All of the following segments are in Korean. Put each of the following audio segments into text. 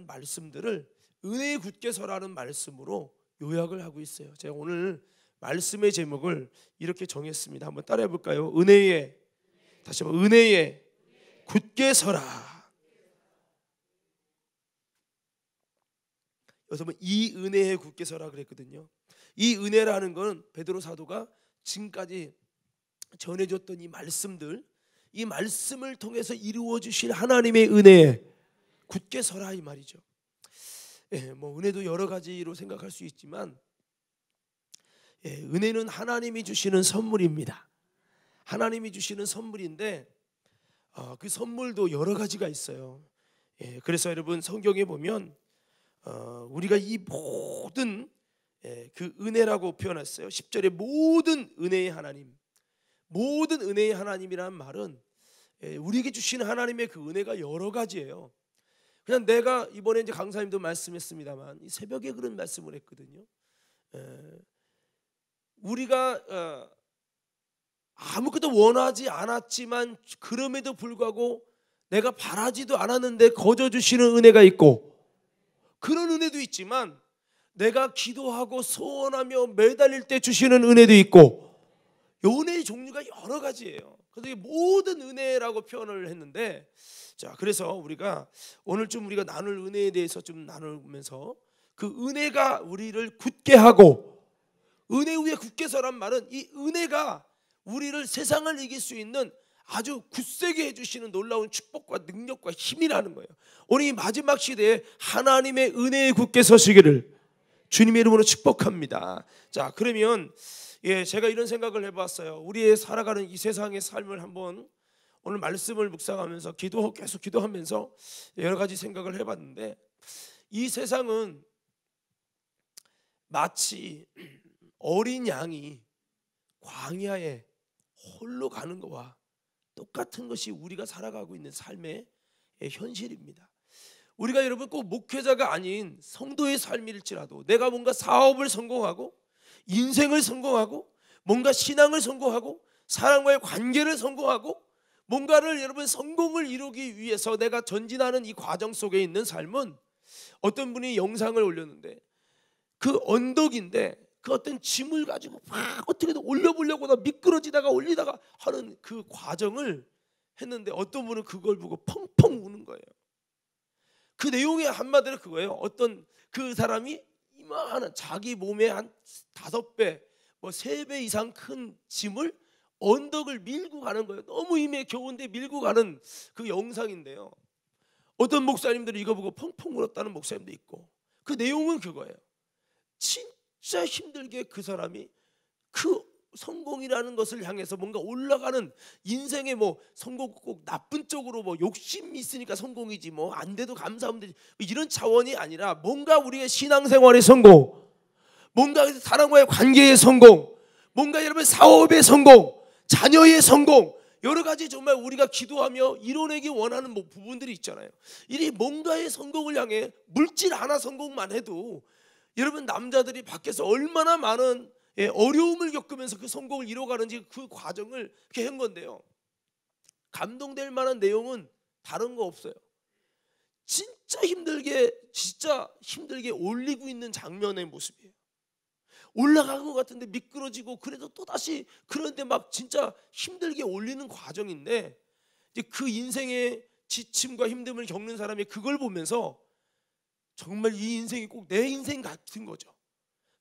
대한 말씀들을 은혜의 굳게 서라는 말씀으로 요약을 하고 있어요. 제가 오늘 말씀의 제목을 이렇게 정했습니다. 한번 따라해 볼까요? 은혜에 다시 한번 은혜에 굳게 서라. 여러분 이 은혜에 굳게 서라 그랬거든요. 이 은혜라는 건 베드로 사도가 지금까지 전해줬던 이 말씀들, 이 말씀을 통해서 이루어 주실 하나님의 은혜에 굳게 서라 이 말이죠. 예, 뭐 은혜도 여러 가지로 생각할 수 있지만 예, 은혜는 하나님이 주시는 선물입니다. 하나님이 주시는 선물인데 어, 그 선물도 여러 가지가 있어요. 예, 그래서 여러분 성경에 보면 어, 우리가 이 모든 예, 그 은혜라고 표현했어요. 10절에 모든 은혜의 하나님, 모든 은혜의 하나님이라는 말은 예, 우리에게 주신 하나님의 그 은혜가 여러 가지예요. 그냥 내가 이번에 이제 강사님도 말씀했습니다만 새벽에 그런 말씀을 했거든요. 예. 우리가 어, 아무것도 원하지 않았지만 그럼에도 불구하고 내가 바라지도 않았는데 거저 주시는 은혜가 있고 그런 은혜도 있지만 내가 기도하고 소원하며 매달릴 때 주시는 은혜도 있고 은혜의 종류가 여러 가지예요. 그래서 모든 은혜라고 표현을 했는데 자, 그래서 우리가 오늘 좀 우리가 나눌 은혜에 대해서 좀 나누면서 그 은혜가 우리를 굳게 하고 은혜 위에 굳게 서란 말은 이 은혜가 우리를 세상을 이길 수 있는 아주 굳세게 해주시는 놀라운 축복과 능력과 힘이라는 거예요. 오늘 이 마지막 시대에 하나님의 은혜에 굳게 서시기를 주님의 이름으로 축복합니다. 자, 그러면 예, 제가 이런 생각을 해봤어요. 우리의 살아가는 이 세상의 삶을 한번 오늘 말씀을 묵상하면서 기도 계속 기도하면서 여러 가지 생각을 해봤는데 이 세상은 마치 어린 양이 광야에 홀로 가는 것과 똑같은 것이 우리가 살아가고 있는 삶의 현실입니다. 우리가 여러분 꼭 목회자가 아닌 성도의 삶일지라도 내가 뭔가 사업을 성공하고 인생을 성공하고 뭔가 신앙을 성공하고 사람과의 관계를 성공하고 뭔가를 여러분 성공을 이루기 위해서 내가 전진하는 이 과정 속에 있는 삶은 어떤 분이 영상을 올렸는데 그 언덕인데 그 어떤 짐을 가지고 막 어떻게든 올려보려고 나 미끄러지다가 올리다가 하는 그 과정을 했는데 어떤 분은 그걸 보고 펑펑 우는 거예요. 그 내용의 한마디로 그거예요. 어떤 그 사람이 수많은 자기 몸의 한 다섯 배, 뭐 세 배 이상 큰 짐을 언덕을 밀고 가는 거예요. 너무 힘에 겨운데 밀고 가는 그 영상인데요. 어떤 목사님들이 이거 보고 펑펑 울었다는 목사님도 있고 그 내용은 그거예요. 진짜 힘들게 그 사람이 그 성공이라는 것을 향해서 뭔가 올라가는 인생의 뭐 성공 꼭 나쁜 쪽으로 뭐 욕심이 있으니까 성공이지 뭐 안 돼도 감사하면 되지 뭐 이런 차원이 아니라 뭔가 우리의 신앙생활의 성공 뭔가 사람과의 관계의 성공 뭔가 여러분 사업의 성공 자녀의 성공 여러 가지 정말 우리가 기도하며 이뤄내기 원하는 뭐 부분들이 있잖아요. 이 뭔가의 성공을 향해 물질 하나 성공만 해도 여러분 남자들이 밖에서 얼마나 많은 예, 어려움을 겪으면서 그 성공을 이뤄가는지 그 과정을 이렇게 한 건데요. 감동될 만한 내용은 다른 거 없어요. 진짜 힘들게 진짜 힘들게 올리고 있는 장면의 모습이에요. 올라간 것 같은데 미끄러지고 그래도 또 다시 그런데 막 진짜 힘들게 올리는 과정인데 이제 그 인생의 지침과 힘듦을 겪는 사람이 그걸 보면서 정말 이 인생이 꼭 내 인생 같은 거죠.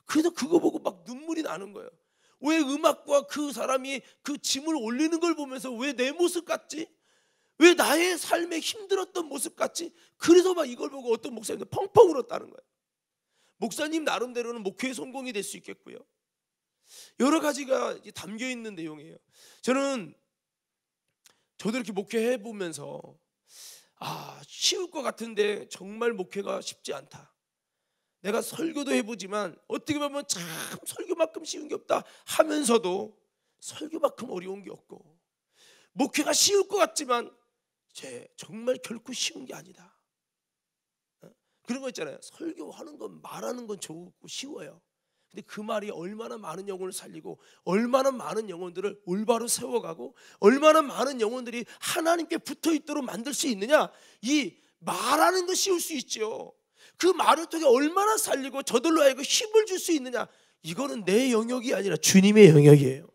그래서 그거 보고 막 눈물이 나는 거예요. 왜 음악과 그 사람이 그 짐을 올리는 걸 보면서 왜 내 모습 같지? 왜 나의 삶에 힘들었던 모습 같지? 그래서 막 이걸 보고 어떤 목사님도 펑펑 울었다는 거예요. 목사님 나름대로는 목회 성공이 될 수 있겠고요. 여러 가지가 담겨 있는 내용이에요. 저는 저도 이렇게 목회해 보면서 아 쉬울 것 같은데 정말 목회가 쉽지 않다. 내가 설교도 해보지만 어떻게 보면 참 설교만큼 쉬운 게 없다 하면서도 설교만큼 어려운 게 없고 목회가 쉬울 것 같지만 제 정말 결코 쉬운 게 아니다. 어? 그런 거 있잖아요. 설교하는 건 말하는 건 좋고 쉬워요. 근데 그 말이 얼마나 많은 영혼을 살리고 얼마나 많은 영혼들을 올바로 세워가고 얼마나 많은 영혼들이 하나님께 붙어 있도록 만들 수 있느냐? 이 말하는 거 쉬울 수 있죠. 그 말을 통해 얼마나 살리고 저들로 하여금 힘을 줄 수 있느냐. 이거는 내 영역이 아니라 주님의 영역이에요.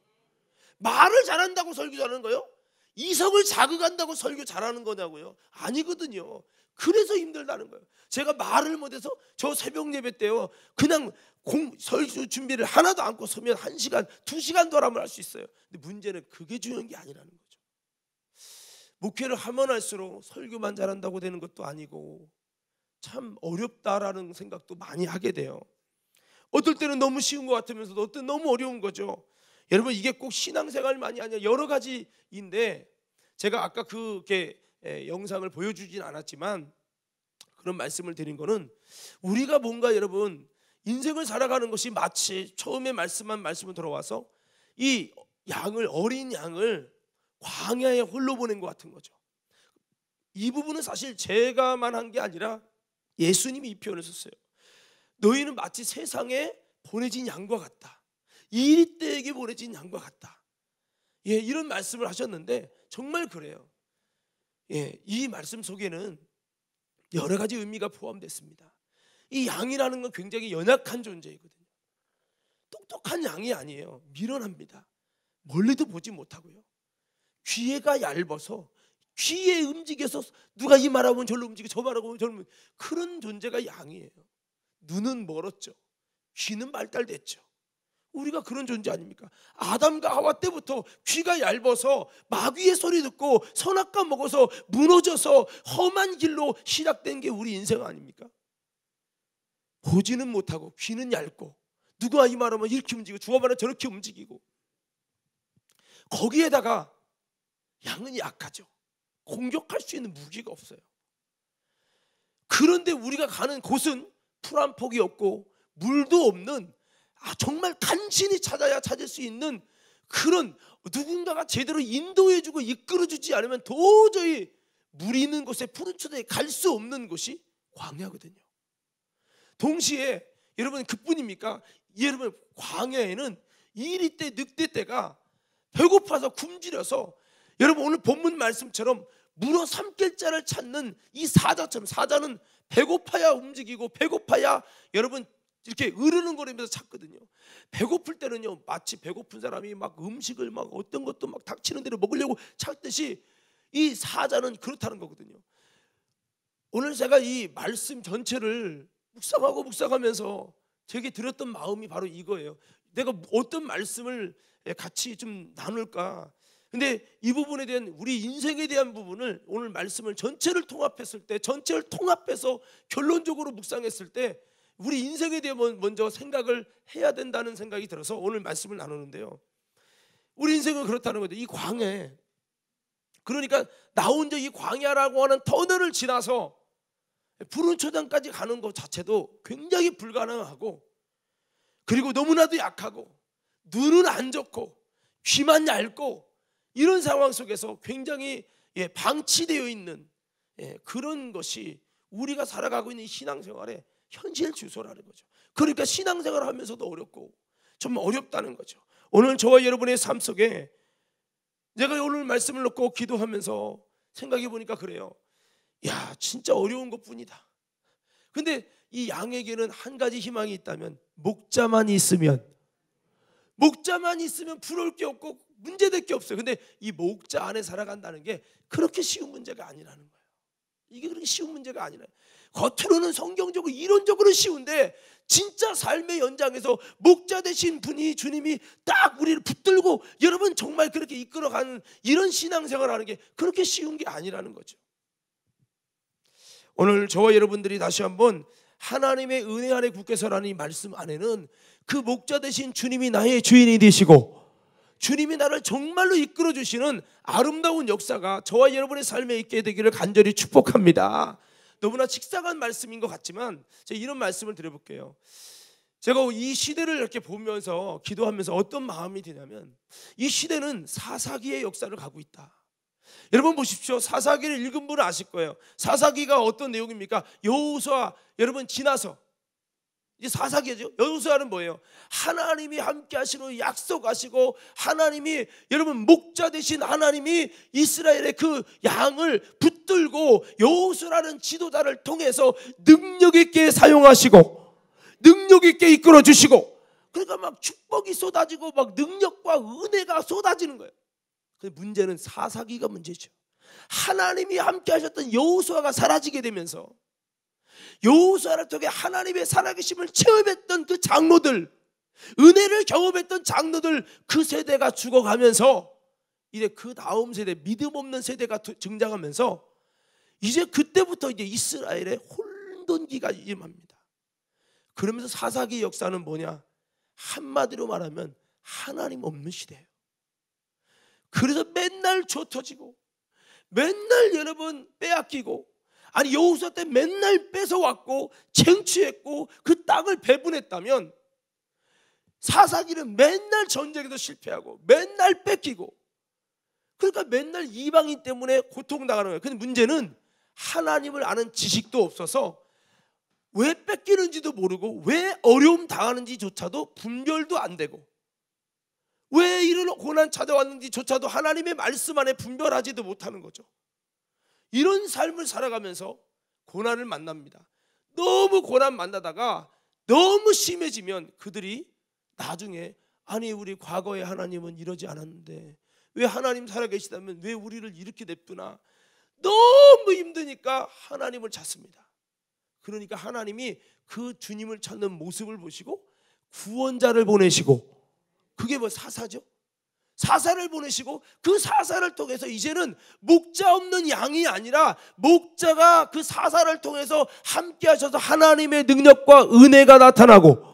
말을 잘한다고 설교 잘하는 거요? 이성을 자극한다고 설교 잘하는 거냐고요? 아니거든요. 그래서 힘들다는 거예요. 제가 말을 못해서 저 새벽 예배 때요. 그냥 공, 설교 준비를 하나도 안고 서면 한 시간, 두 시간도 하면 할 수 있어요. 근데 문제는 그게 중요한 게 아니라는 거죠. 목회를 하면 할수록 설교만 잘한다고 되는 것도 아니고 참 어렵다라는 생각도 많이 하게 돼요. 어떨 때는 너무 쉬운 것 같으면서도 어떨 때 너무 어려운 거죠. 여러분 이게 꼭 신앙생활만이 아니라 여러 가지인데 제가 아까 그 영상을 보여주진 않았지만 그런 말씀을 드린 거는 우리가 뭔가 여러분 인생을 살아가는 것이 마치 처음에 말씀한 말씀을 들어와서 이 양을 어린 양을 광야에 홀로 보낸 것 같은 거죠. 이 부분은 사실 제가만 한 게 아니라 예수님이 이 표현을 썼어요. 너희는 마치 세상에 보내진 양과 같다. 이리때에게 보내진 양과 같다. 예, 이런 말씀을 하셨는데 정말 그래요. 예, 이 말씀 속에는 여러 가지 의미가 포함됐습니다. 이 양이라는 건 굉장히 연약한 존재이거든요. 똑똑한 양이 아니에요. 미련합니다. 멀리도 보지 못하고요. 귀가 얇아서 귀에 움직여서 누가 이말하면 절로 움직여저말하면 절로 움직여 그런 존재가 양이에요. 눈은 멀었죠. 귀는 발달됐죠. 우리가 그런 존재 아닙니까? 아담과 하와 때부터 귀가 얇아서 마귀의 소리 듣고 선악과 먹어서 무너져서 험한 길로 시작된 게 우리 인생 아닙니까? 보지는 못하고 귀는 얇고 누가 이 말하면 이렇게 움직이고 주가 말하면 저렇게 움직이고 거기에다가 양은 약하죠. 공격할 수 있는 무기가 없어요. 그런데 우리가 가는 곳은 풀 한 폭이 없고 물도 없는 아, 정말 간신히 찾아야 찾을 수 있는 그런 누군가가 제대로 인도해주고 이끌어주지 않으면 도저히 물이 있는 곳에 푸른 초대에 갈 수 없는 곳이 광야거든요. 동시에 여러분 그뿐입니까? 여러분 광야에는 이리 때 늑대 때가 배고파서 굶주려서 여러분 오늘 본문 말씀처럼 물어 삼킬 자를 찾는 이 사자처럼 사자는 배고파야 움직이고 배고파야 여러분 이렇게 으르는 거리면서 찾거든요. 배고플 때는요 마치 배고픈 사람이 막 음식을 막 어떤 것도 막 닥치는 대로 먹으려고 찾듯이 이 사자는 그렇다는 거거든요. 오늘 제가 이 말씀 전체를 묵상하고 묵상하면서 제게 들었던 마음이 바로 이거예요. 내가 어떤 말씀을 같이 좀 나눌까 근데 이 부분에 대한 우리 인생에 대한 부분을 오늘 말씀을 전체를 통합했을 때 전체를 통합해서 결론적으로 묵상했을 때 우리 인생에 대해 먼저 생각을 해야 된다는 생각이 들어서 오늘 말씀을 나누는데요. 우리 인생은 그렇다는 거죠. 이 광해. 그러니까 나 혼자 이 광야라고 하는 터널을 지나서 불운 초장까지 가는 것 자체도 굉장히 불가능하고 그리고 너무나도 약하고 눈은 안 좋고 귀만 얇고 이런 상황 속에서 굉장히 예, 방치되어 있는 예, 그런 것이 우리가 살아가고 있는 신앙생활의 현실 주소라는 거죠. 그러니까 신앙생활 을 하면서도 어렵고 좀 어렵다는 거죠. 오늘 저와 여러분의 삶 속에 내가 오늘 말씀을 놓고 기도하면서 생각해 보니까 그래요. 야, 진짜 어려운 것뿐이다. 근데 이 양에게는 한 가지 희망이 있다면 목자만 있으면 목자만 있으면 부러울 게 없고 문제될 게 없어요. 근데 이 목자 안에 살아간다는 게 그렇게 쉬운 문제가 아니라는 거예요. 이게 그렇게 쉬운 문제가 아니라 겉으로는 성경적으로 이론적으로 쉬운데 진짜 삶의 연장에서 목자 되신 분이 주님이 딱 우리를 붙들고 여러분 정말 그렇게 이끌어가는 이런 신앙생활 하는 게 그렇게 쉬운 게 아니라는 거죠. 오늘 저와 여러분들이 다시 한번 하나님의 은혜 안에 굳게 서라는 이 말씀 안에는 그 목자 되신 주님이 나의 주인이 되시고 주님이 나를 정말로 이끌어 주시는 아름다운 역사가 저와 여러분의 삶에 있게 되기를 간절히 축복합니다. 너무나 식상한 말씀인 것 같지만 제가 이런 말씀을 드려볼게요. 제가 이 시대를 이렇게 보면서 기도하면서 어떤 마음이 드냐면 이 시대는 사사기의 역사를 가고 있다. 여러분 보십시오. 사사기를 읽은 분은 아실 거예요. 사사기가 어떤 내용입니까? 여호수아 여러분 지나서 이 사사기죠. 여수아는 뭐예요? 하나님이 함께 하시고 약속하시고 하나님이 여러분 목자 되신 하나님이 이스라엘의 그 양을 붙들고 여호수라는 지도자를 통해서 능력 있게 사용하시고 능력 있게 이끌어 주시고 그러니까 막 축복이 쏟아지고 막 능력과 은혜가 쏟아지는 거예요. 근데 문제는 사사기가 문제죠. 하나님이 함께 하셨던 여호수아가 사라지게 되면서 여호수아를 통해 하나님의 살아계심을 체험했던 그 장로들 은혜를 경험했던 장로들 그 세대가 죽어가면서 이제 그 다음 세대 믿음 없는 세대가 등장하면서 이제 그때부터 이제 이스라엘의 혼돈기가 임합니다. 그러면서 사사기 역사는 뭐냐? 한마디로 말하면 하나님 없는 시대예요. 그래서 맨날 조터지고 맨날 여러분 빼앗기고 아니 여호수아 때 맨날 뺏어왔고 쟁취했고 그 땅을 배분했다면 사사기는 맨날 전쟁에서 실패하고 맨날 뺏기고 그러니까 맨날 이방인 때문에 고통당하는 거예요. 근데 문제는 하나님을 아는 지식도 없어서 왜 뺏기는지도 모르고 왜 어려움 당하는지조차도 분별도 안 되고 왜 이런 고난 찾아왔는지조차도 하나님의 말씀 안에 분별하지도 못하는 거죠. 이런 삶을 살아가면서 고난을 만납니다. 너무 고난 만나다가 너무 심해지면 그들이 나중에 아니 우리 과거에 하나님은 이러지 않았는데 왜 하나님 살아계시다면 왜 우리를 이렇게 냅두나 너무 힘드니까 하나님을 찾습니다. 그러니까 하나님이 그 주님을 찾는 모습을 보시고 구원자를 보내시고 그게 뭐 사사죠? 사사를 보내시고 그 사사를 통해서 이제는 목자 없는 양이 아니라 목자가 그 사사를 통해서 함께 하셔서 하나님의 능력과 은혜가 나타나고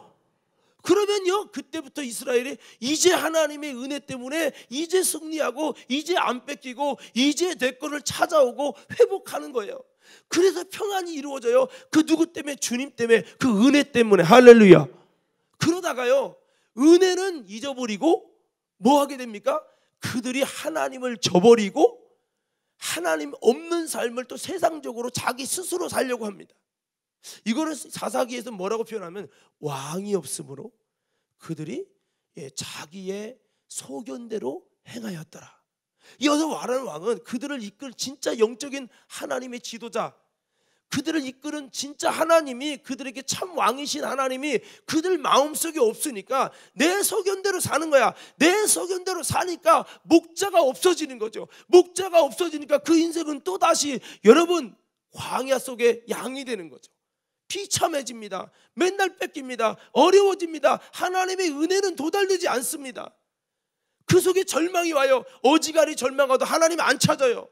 그러면요 그때부터 이스라엘이 이제 하나님의 은혜 때문에 이제 승리하고 이제 안 뺏기고 이제 대권을 찾아오고 회복하는 거예요. 그래서 평안이 이루어져요. 그 누구 때문에 주님 때문에 그 은혜 때문에 할렐루야. 그러다가요 은혜는 잊어버리고 뭐 하게 됩니까? 그들이 하나님을 저버리고 하나님 없는 삶을 또 세상적으로 자기 스스로 살려고 합니다. 이거를 사사기에서 뭐라고 표현하면 왕이 없으므로 그들이 예, 자기의 소견대로 행하였더라. 이어서 말하는 왕은 그들을 이끌 진짜 영적인 하나님의 지도자, 그들을 이끄는 진짜 하나님이 그들에게 참 왕이신 하나님이 그들 마음속에 없으니까 내 소견대로 사는 거야. 내 소견대로 사니까 목자가 없어지는 거죠. 목자가 없어지니까 그 인생은 또 다시 여러분 광야 속에 양이 되는 거죠. 비참해집니다. 맨날 뺏깁니다. 어려워집니다. 하나님의 은혜는 도달되지 않습니다. 그 속에 절망이 와요. 어지간히 절망하도 하나님 안 찾아요.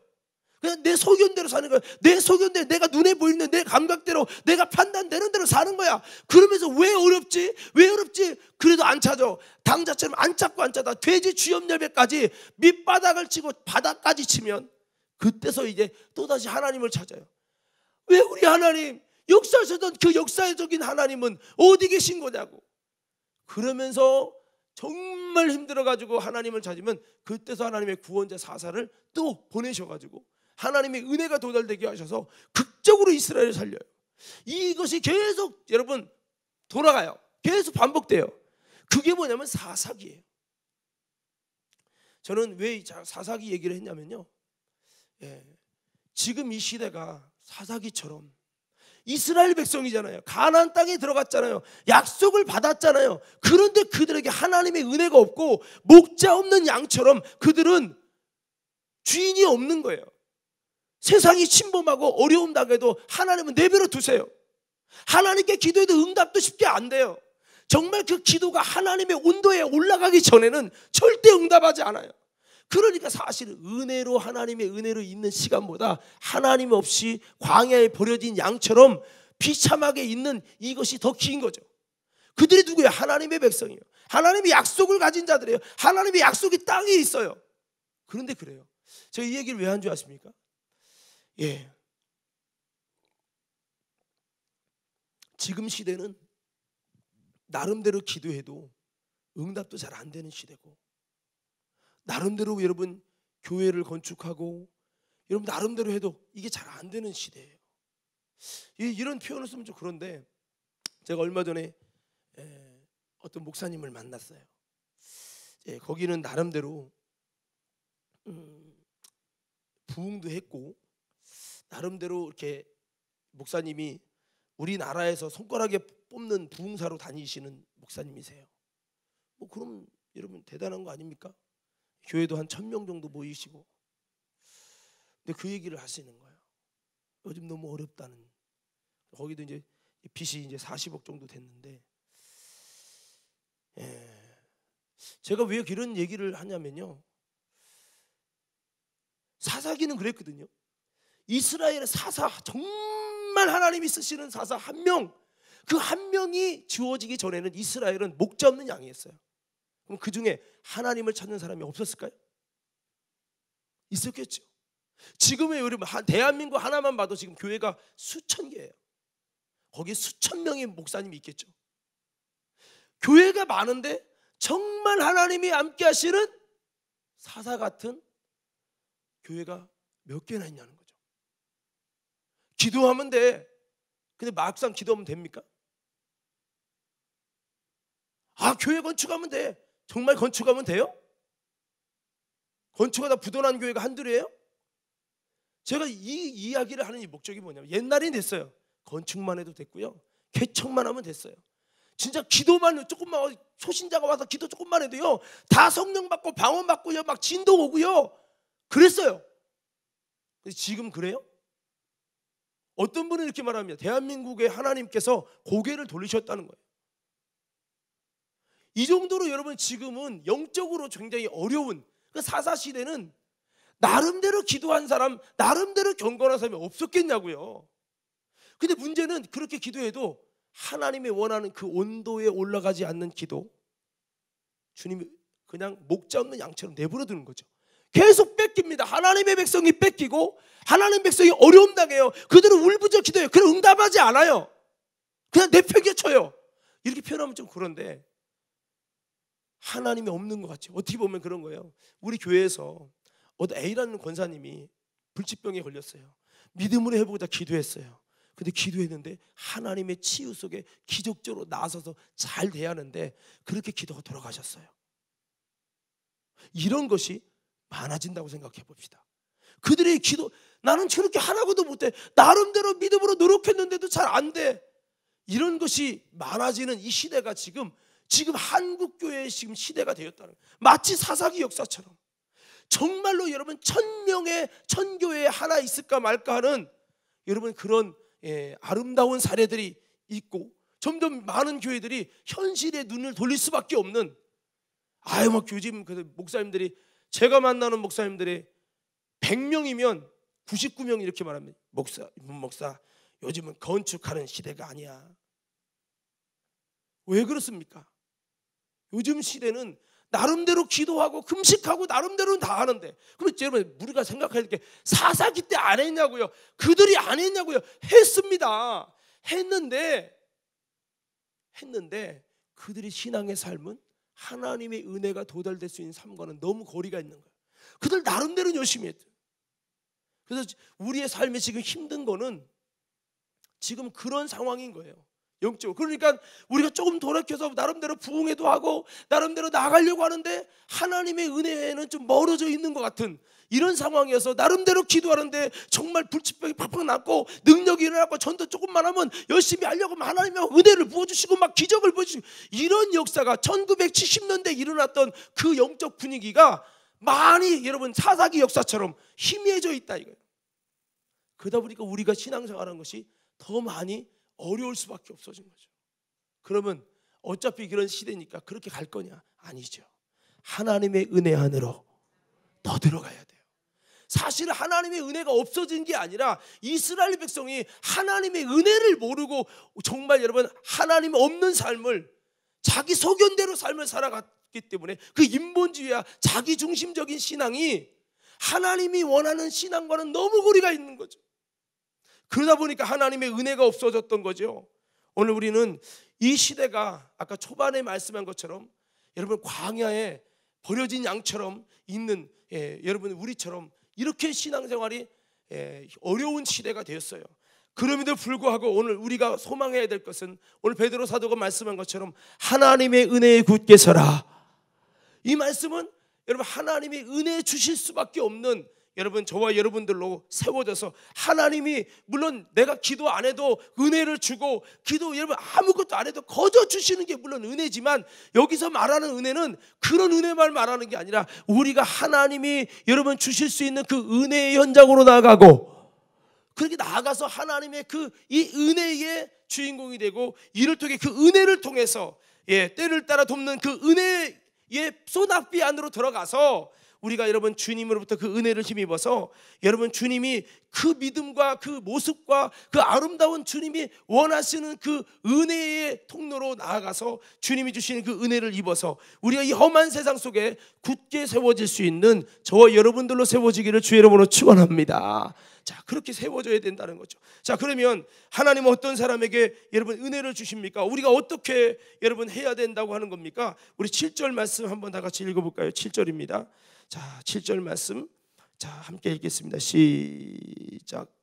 그냥 내 소견대로 사는 거야. 내 소견대로 내가 눈에 보이는 내 감각대로 내가 판단되는 대로 사는 거야. 그러면서 왜 어렵지? 왜 어렵지? 그래도 안 찾아. 당자처럼 안 찾고 안 찾아. 돼지 주염 열배까지 밑바닥을 치고 바닥까지 치면 그때서 이제 또다시 하나님을 찾아요. 왜 우리 하나님 역사에서던 그 역사적인 하나님은 어디 계신 거냐고. 그러면서 정말 힘들어가지고 하나님을 찾으면 그때서 하나님의 구원자 사사를 또 보내셔가지고 하나님의 은혜가 도달되게 하셔서 극적으로 이스라엘을 살려요. 이것이 계속 여러분 돌아가요. 계속 반복돼요. 그게 뭐냐면 사사기예요. 저는 왜 사사기 얘기를 했냐면요. 예, 지금 이 시대가 사사기처럼 이스라엘 백성이잖아요. 가나안 땅에 들어갔잖아요. 약속을 받았잖아요. 그런데 그들에게 하나님의 은혜가 없고 목자 없는 양처럼 그들은 주인이 없는 거예요. 세상이 침범하고 어려움 당해도 하나님은 내버려 두세요. 하나님께 기도해도 응답도 쉽게 안 돼요. 정말 그 기도가 하나님의 온도에 올라가기 전에는 절대 응답하지 않아요. 그러니까 사실 은혜로 하나님의 은혜로 있는 시간보다 하나님 없이 광야에 버려진 양처럼 비참하게 있는 이것이 더 긴 거죠. 그들이 누구예요? 하나님의 백성이에요. 하나님의 약속을 가진 자들이에요. 하나님의 약속이 땅에 있어요. 그런데 그래요. 제가 이 얘기를 왜 한 줄 아십니까? 예. 지금 시대는 나름대로 기도해도 응답도 잘 안 되는 시대고 나름대로 여러분 교회를 건축하고 여러분 나름대로 해도 이게 잘 안 되는 시대예요. 이런 표현을 쓰면 좀 그런데 제가 얼마 전에 어떤 목사님을 만났어요. 예, 거기는 나름대로 음, 부흥도 했고 나름대로 이렇게 목사님이 우리나라에서 손가락에 뽑는 부흥사로 다니시는 목사님이세요. 뭐 그럼 여러분 대단한 거 아닙니까? 교회도 한 천 명 정도 모이시고 근데 그 얘기를 하시는 거예요. 요즘 너무 어렵다는 거기도 이제 빚이 이제 40억 정도 됐는데 예. 제가 왜 이런 얘기를 하냐면요 사사기는 그랬거든요 이스라엘의 사사 정말 하나님이 쓰시는 사사 한 명. 그 한 명이 지워지기 전에는 이스라엘은 목자 없는 양이었어요. 그럼 그 중에 하나님을 찾는 사람이 없었을까요? 있었겠죠. 지금의 우리 대한민국 하나만 봐도 지금 교회가 수천 개예요. 거기에 수천 명의 목사님이 있겠죠. 교회가 많은데 정말 하나님이 함께 하시는 사사 같은 교회가 몇 개나 있냐는 거예요. 기도하면 돼. 근데 막상 기도하면 됩니까? 아, 교회 건축하면 돼. 정말 건축하면 돼요? 건축하다 부도난 교회가 한둘이에요? 제가 이 이야기를 하는 이 목적이 뭐냐면 옛날엔 됐어요. 건축만 해도 됐고요. 개척만 하면 됐어요. 진짜 기도만 조금만 어, 소신자가 와서 기도 조금만 해도요. 다 성령 받고 방언 받고요. 막진도 오고요. 그랬어요. 지금 그래요? 어떤 분은 이렇게 말합니다. 대한민국의 하나님께서 고개를 돌리셨다는 거예요. 이 정도로 여러분 지금은 영적으로 굉장히 어려운 그 사사 시대는 나름대로 기도한 사람, 나름대로 경건한 사람이 없었겠냐고요. 근데 문제는 그렇게 기도해도 하나님의 원하는 그 온도에 올라가지 않는 기도, 주님이 그냥 목자 는 양처럼 내버려 두는 거죠. 계속 뺏깁니다. 하나님의 백성이 뺏기고 하나님 백성이 어려움 당해요. 그들은 울부짖어 기도해요. 그럼 응답하지 않아요. 그냥 내팽개쳐요. 이렇게 표현하면 좀 그런데 하나님이 없는 것 같죠. 어떻게 보면 그런 거예요. 우리 교회에서 어떤 A라는 권사님이 불치병에 걸렸어요. 믿음으로 해보고자 기도했어요. 근데 기도했는데 하나님의 치유 속에 기적적으로 나서서 잘 돼야 하는데 그렇게 기도가 돌아가셨어요. 이런 것이 많아진다고 생각해 봅시다. 그들의 기도 나는 저렇게 하라고도 못해 나름대로 믿음으로 노력했는데도 잘 안 돼. 이런 것이 많아지는 이 시대가 지금 지금 한국 교회의 지금 시대가 되었다는 거예요. 마치 사사기 역사처럼 정말로 여러분 천 명의 천 교회에 하나 있을까 말까 하는 여러분 그런 예, 아름다운 사례들이 있고 점점 많은 교회들이 현실에 눈을 돌릴 수밖에 없는 아유 막 뭐 요즘 그 목사님들이 제가 만나는 목사님들이 100명이면 99명이 이렇게 말합니다. 목사, 목사, 요즘은 건축하는 시대가 아니야. 왜 그렇습니까? 요즘 시대는 나름대로 기도하고 금식하고 나름대로는 다 하는데 그럼 여러분 우리가 생각할 게 사사기 때 안 했냐고요? 그들이 안 했냐고요? 했습니다. 했는데 했는데 그들이 신앙의 삶은 하나님의 은혜가 도달될 수 있는 삶과는 너무 거리가 있는 거야. 그들 나름대로 열심히 했대. 그래서 우리의 삶이 지금 힘든 거는 지금 그런 상황인 거예요. 영적으로. 그러니까 우리가 조금 돌이켜서 나름대로 부흥해도 하고 나름대로 나가려고 하는데 하나님의 은혜에는 좀 멀어져 있는 것 같은 이런 상황이어서 나름대로 기도하는데 정말 불치병이 팍팍 났고 능력이 일어났고 전도 조금만 하면 열심히 하려고 하 하나님의 은혜를 부어주시고 막 기적을 부어주시고 이런 역사가 1970년대 에 일어났던 그 영적 분위기가 많이 여러분 사사기 역사처럼 희미해져 있다 이거예요. 그러다 보니까 우리가 신앙생활하는 것이 더 많이 어려울 수밖에 없어진 거죠. 그러면 어차피 그런 시대니까 그렇게 갈 거냐? 아니죠. 하나님의 은혜 안으로 더 들어가야 돼. 사실 하나님의 은혜가 없어진 게 아니라 이스라엘 백성이 하나님의 은혜를 모르고 정말 여러분 하나님 없는 삶을 자기 소견대로 삶을 살아갔기 때문에 그 인본주의와 자기 중심적인 신앙이 하나님이 원하는 신앙과는 너무 거리가 있는 거죠. 그러다 보니까 하나님의 은혜가 없어졌던 거죠. 오늘 우리는 이 시대가 아까 초반에 말씀한 것처럼 여러분 광야에 버려진 양처럼 있는 예, 여러분 우리처럼 이렇게 신앙생활이 예, 어려운 시대가 되었어요. 그럼에도 불구하고 오늘 우리가 소망해야 될 것은 오늘 베드로 사도가 말씀한 것처럼 하나님의 은혜에 굳게 서라. 이 말씀은 여러분 하나님이 은혜 주실 수밖에 없는 여러분 저와 여러분들로 세워져서 하나님이 물론 내가 기도 안 해도 은혜를 주고 기도 여러분 아무것도 안 해도 거저 주시는 게 물론 은혜지만 여기서 말하는 은혜는 그런 은혜만 말하는 게 아니라 우리가 하나님이 여러분 주실 수 있는 그 은혜의 현장으로 나아가고 그렇게 나아가서 하나님의 그 이 은혜의 주인공이 되고 이를 통해 그 은혜를 통해서 예 때를 따라 돕는 그 은혜의 소낙비 안으로 들어가서 우리가 여러분 주님으로부터 그 은혜를 힘입어서 여러분 주님이 그 믿음과 그 모습과 그 아름다운 주님이 원하시는 그 은혜의 통로로 나아가서 주님이 주시는 그 은혜를 입어서 우리가 이 험한 세상 속에 굳게 세워질 수 있는 저와 여러분들로 세워지기를 주의 이름으로 축원합니다. 자, 그렇게 세워져야 된다는 거죠. 자, 그러면 하나님은 어떤 사람에게 여러분 은혜를 주십니까? 우리가 어떻게 여러분 해야 된다고 하는 겁니까? 우리 7절 말씀 한번 다 같이 읽어 볼까요? 7절입니다. 자, 7절 말씀. 자, 함께 읽겠습니다. 시작.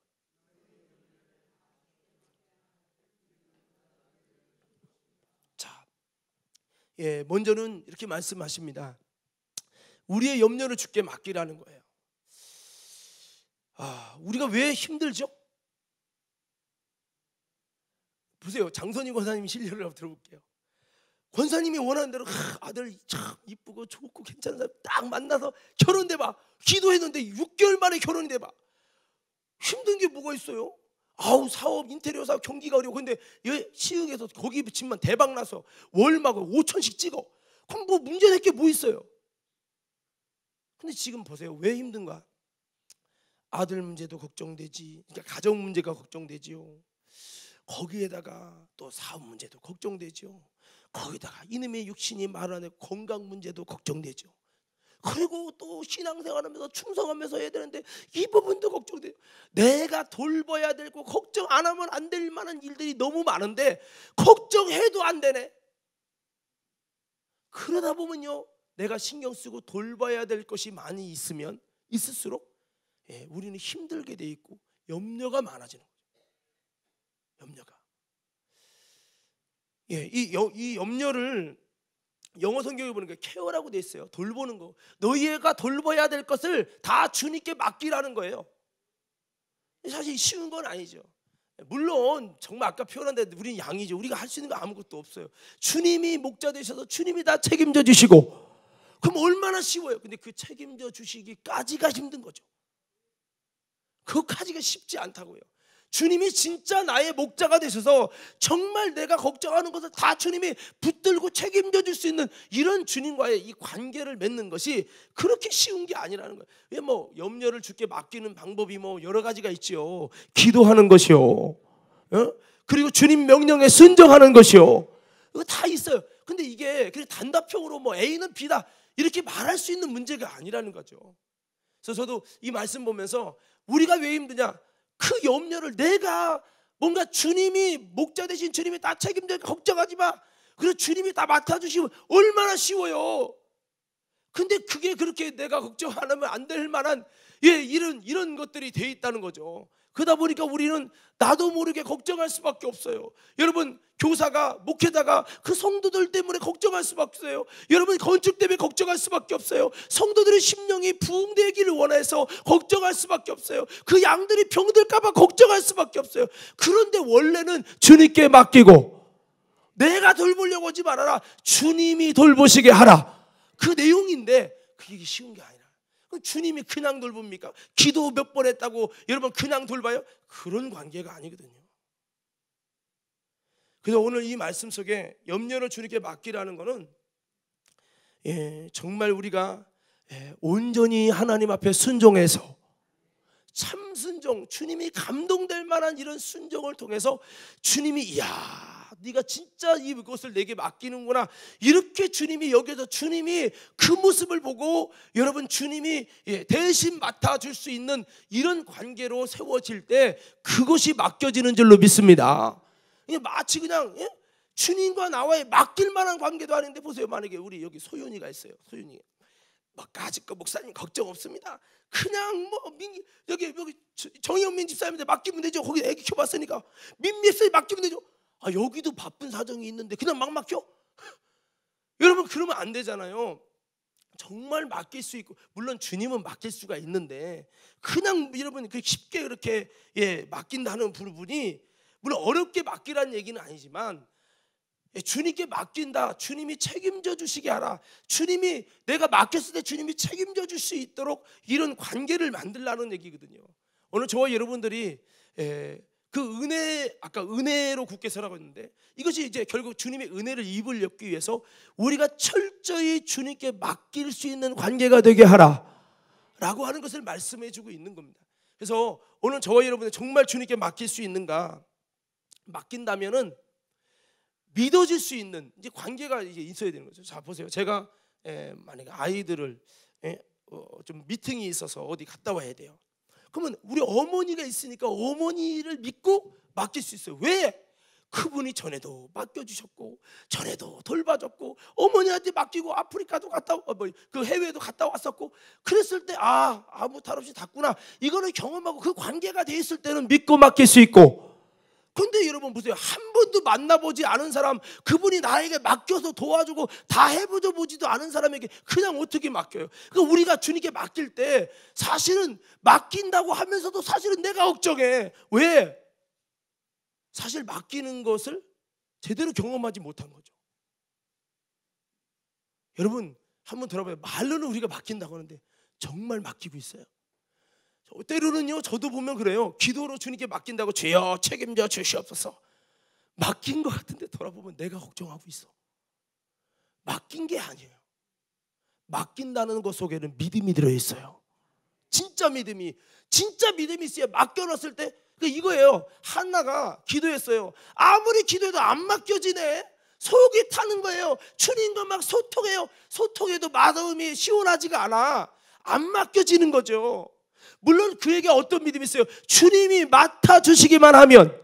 자, 예, 먼저는 이렇게 말씀하십니다. 우리의 염려를 주께 맡기라는 거예요. 아, 우리가 왜 힘들죠? 보세요. 장선인 권사님 실례를 한번 들어볼게요. 권사님이 원하는 대로 하, 아들 참 이쁘고 좋고 괜찮은 사람 딱 만나서 결혼돼 봐. 기도했는데 6개월 만에 결혼이 돼 봐. 힘든 게 뭐가 있어요? 아우 사업 인테리어 사업 경기가 어려워. 근데 시흥에서 거기 집만 대박 나서 월마가 5천씩 찍어. 그럼 뭐 문제 될 게 뭐 있어요? 근데 지금 보세요. 왜 힘든가? 아들 문제도 걱정되지. 그러니까 가정 문제가 걱정되지요. 거기에다가 또 사업 문제도 걱정되지요. 거기다가 이놈의 육신이 말하는 건강 문제도 걱정되죠. 그리고 또 신앙생활하면서 충성하면서 해야 되는데 이 부분도 걱정돼요. 내가 돌봐야 되고 걱정 안 하면 안 될 만한 일들이 너무 많은데 걱정해도 안 되네. 그러다 보면요, 내가 신경 쓰고 돌봐야 될 것이 많이 있으면 있을수록 예, 우리는 힘들게 돼 있고 염려가 많아지는 거죠. 염려가. 예, 이, 여, 이 염려를 영어 성경에 보는게 케어라고 돼 있어요. 돌보는 거. 너희가 돌봐야 될 것을 다 주님께 맡기라는 거예요. 사실 쉬운 건 아니죠. 물론 정말 아까 표현한 대로 우리는 양이죠. 우리가 할 수 있는 거 아무것도 없어요. 주님이 목자 되셔서 주님이 다 책임져 주시고 그럼 얼마나 쉬워요. 근데 그 책임져 주시기까지가 힘든 거죠. 그것까지가 쉽지 않다고요. 주님이 진짜 나의 목자가 되셔서 정말 내가 걱정하는 것을 다 주님이 붙들고 책임져 줄 수 있는 이런 주님과의 이 관계를 맺는 것이 그렇게 쉬운 게 아니라는 거예요. 왜 뭐 염려를 주께 맡기는 방법이 뭐 여러 가지가 있지요. 기도하는 것이요. 어? 그리고 주님 명령에 순종하는 것이요. 이거 다 있어요. 근데 이게 그냥 단답형으로 뭐 A는 B다 이렇게 말할 수 있는 문제가 아니라는 거죠. 그래서 저도 이 말씀 보면서 우리가 왜 힘드냐? 그 염려를 내가 뭔가 주님이 목자 대신 주님이 다 책임져 걱정하지 마. 그리고 주님이 다 맡아주시면 얼마나 쉬워요. 근데 그게 그렇게 내가 걱정 안 하면 안 될 만한 예, 이런 이런 것들이 돼 있다는 거죠. 그러다 보니까 우리는 나도 모르게 걱정할 수밖에 없어요. 여러분 교사가 목회자가 그 성도들 때문에 걱정할 수밖에 없어요. 여러분 건축 때문에 걱정할 수밖에 없어요. 성도들의 심령이 부흥되기를 원해서 걱정할 수밖에 없어요. 그 양들이 병들까봐 걱정할 수밖에 없어요. 그런데 원래는 주님께 맡기고 내가 돌보려고 하지 말아라. 주님이 돌보시게 하라. 그 내용인데 그게 쉬운 게 아니에요. 그 주님이 그냥 돌봅니까? 기도 몇 번 했다고 여러분 그냥 돌봐요? 그런 관계가 아니거든요. 그래서 오늘 이 말씀 속에 염려를 주님께 맡기라는 것은 예, 정말 우리가 예, 온전히 하나님 앞에 순종해서 참 순종, 주님이 감동될 만한 이런 순종을 통해서 주님이 이야 네가 진짜 이것을 내게 맡기는구나. 이렇게 주님이 여겨서 주님이 그 모습을 보고 여러분 주님이 예, 대신 맡아줄 수 있는 이런 관계로 세워질 때 그것이 맡겨지는 줄로 믿습니다. 마치 그냥 예? 주님과 나와의 맡길 만한 관계도 아닌데 보세요. 만약에 우리 여기 소윤이가 있어요. 소윤이. 뭐까지거 그 목사님 걱정 없습니다. 그냥 뭐 민, 여기 여기 정영민 집사님한테 맡기면 되죠. 거기 애기 키워봤으니까 민미 스에 맡기면 되죠. 아, 여기도 바쁜 사정이 있는데 그냥 막 맡겨? 여러분 그러면 안 되잖아요. 정말 맡길 수 있고 물론 주님은 맡길 수가 있는데 그냥 여러분 그 쉽게 그렇게 예 맡긴다는 부분이 물론 어렵게 맡기라는 얘기는 아니지만 예, 주님께 맡긴다 주님이 책임져 주시게 하라 주님이 내가 맡겼을 때 주님이 책임져 줄 수 있도록 이런 관계를 만들라는 얘기거든요 오늘 저와 여러분들이 예, 그 은혜 아까 은혜로 굳게 서라고 했는데 이것이 이제 결국 주님의 은혜를 입을 엮기 위해서 우리가 철저히 주님께 맡길 수 있는 관계가 되게 하라라고 하는 것을 말씀해 주고 있는 겁니다. 그래서 오늘 저와 여러분이 정말 주님께 맡길 수 있는가? 맡긴다면은 믿어질 수 있는 이제 관계가 이제 있어야 되는 거죠. 자 보세요. 제가 에, 예, 만약에 아이들을 에, 예, 어, 좀 미팅이 있어서 어디 갔다 와야 돼요. 그러면 우리 어머니가 있으니까 어머니를 믿고 맡길 수 있어요. 왜? 그분이 전에도 맡겨주셨고 전에도 돌봐줬고 어머니한테 맡기고 아프리카도 갔다 어, 뭐그 해외도 에 갔다 왔었고 그랬을 때 아 아무 탈 없이 닿구나 이거는 경험하고 그 관계가 돼 있을 때는 믿고 맡길 수 있고 근데 여러분 보세요. 한 번도 만나보지 않은 사람, 그분이 나에게 맡겨서 도와주고 다해보도 보지도 않은 사람에게 그냥 어떻게 맡겨요? 그러니까 우리가 주님께 맡길 때 사실은 맡긴다고 하면서도 사실은 내가 걱정해. 왜? 사실 맡기는 것을 제대로 경험하지 못한 거죠. 여러분, 한번 들어봐요. 말로는 우리가 맡긴다고 하는데 정말 맡기고 있어요. 때로는요, 저도 보면 그래요. 기도로 주님께 맡긴다고 죄여 책임져 주시옵소서. 맡긴 것 같은데 돌아보면 내가 걱정하고 있어. 맡긴 게 아니에요. 맡긴다는 것 속에는 믿음이 들어 있어요. 진짜 믿음이, 진짜 믿음이 있어요 맡겨놨을 때 그러니까 이거예요. 한나가 기도했어요. 아무리 기도해도 안 맡겨지네. 속이 타는 거예요. 주님과 막 소통해요. 소통해도 마음이 시원하지가 않아. 안 맡겨지는 거죠. 물론 그에게 어떤 믿음이 있어요? 주님이 맡아 주시기만 하면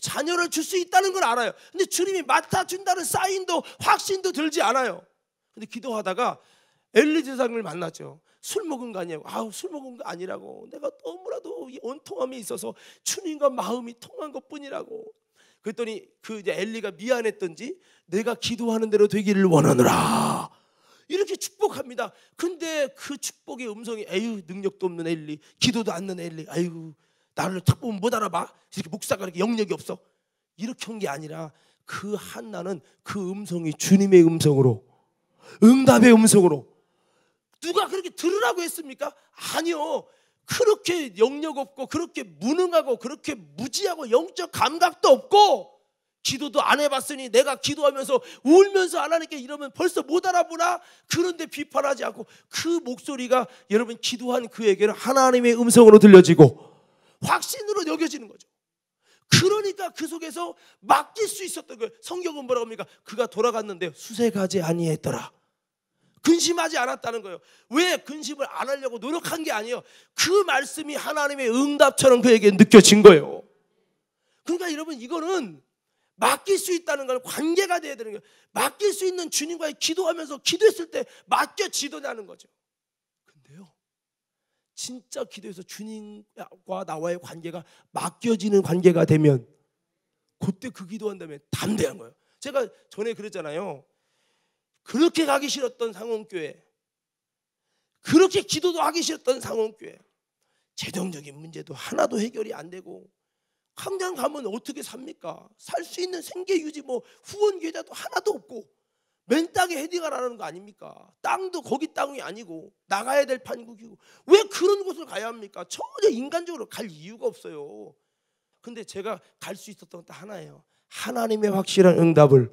자녀를 줄 수 있다는 걸 알아요. 근데 주님이 맡아 준다는 사인도 확신도 들지 않아요. 근데 기도하다가 엘리제상을 만났죠. 술 먹은 거 아니에요. 아우 술 먹은 거 아니라고. 내가 너무나도 온통함이 있어서 주님과 마음이 통한 것뿐이라고. 그랬더니 그 이제 엘리가 미안했던지 내가 기도하는 대로 되기를 원하노라. 이렇게 축복합니다. 근데 그 축복의 음성이 에휴 능력도 없는 엘리, 기도도 않는 엘리, 아유 나를 탁 보면 못 알아봐. 이렇게 목사가 이렇게 영역이 없어. 이렇게 한 게 아니라 그 한나는 그 음성이 주님의 음성으로 응답의 음성으로 누가 그렇게 들으라고 했습니까? 아니요. 그렇게 영역 없고 그렇게 무능하고 그렇게 무지하고 영적 감각도 없고 기도도 안 해봤으니 내가 기도하면서 울면서 하나님께 이러면 벌써 못 알아보나? 그런데 비판하지 않고 그 목소리가 여러분 기도한 그에게는 하나님의 음성으로 들려지고 확신으로 여겨지는 거죠. 그러니까 그 속에서 맡길 수 있었던 거예요. 성경은 뭐라고 합니까? 그가 돌아갔는데 수세가지 아니했더라. 근심하지 않았다는 거예요. 왜 근심을 안 하려고 노력한 게 아니에요. 그 말씀이 하나님의 응답처럼 그에게 느껴진 거예요. 그러니까 여러분 이거는 맡길 수 있다는 걸 관계가 돼야 되는 거예요. 맡길 수 있는 주님과의 기도하면서 기도했을 때맡겨지더냐는 거죠. 근데요. 진짜 기도해서 주님과 나와의 관계가 맡겨지는 관계가 되면 그때 그 기도한다면 담대한 거예요. 제가 전에 그랬잖아요. 그렇게 가기 싫었던 상원교회 그렇게 기도도 하기 싫었던 상원교회 재정적인 문제도 하나도 해결이 안 되고 한장 가면 어떻게 삽니까? 살 수 있는 생계 유지 뭐 후원 계좌도 하나도 없고 맨 땅에 헤딩하라는 거 아닙니까? 땅도 거기 땅이 아니고 나가야 될 판국이고 왜 그런 곳을 가야 합니까? 전혀 인간적으로 갈 이유가 없어요. 근데 제가 갈 수 있었던 것 하나예요. 하나님의 확실한 응답을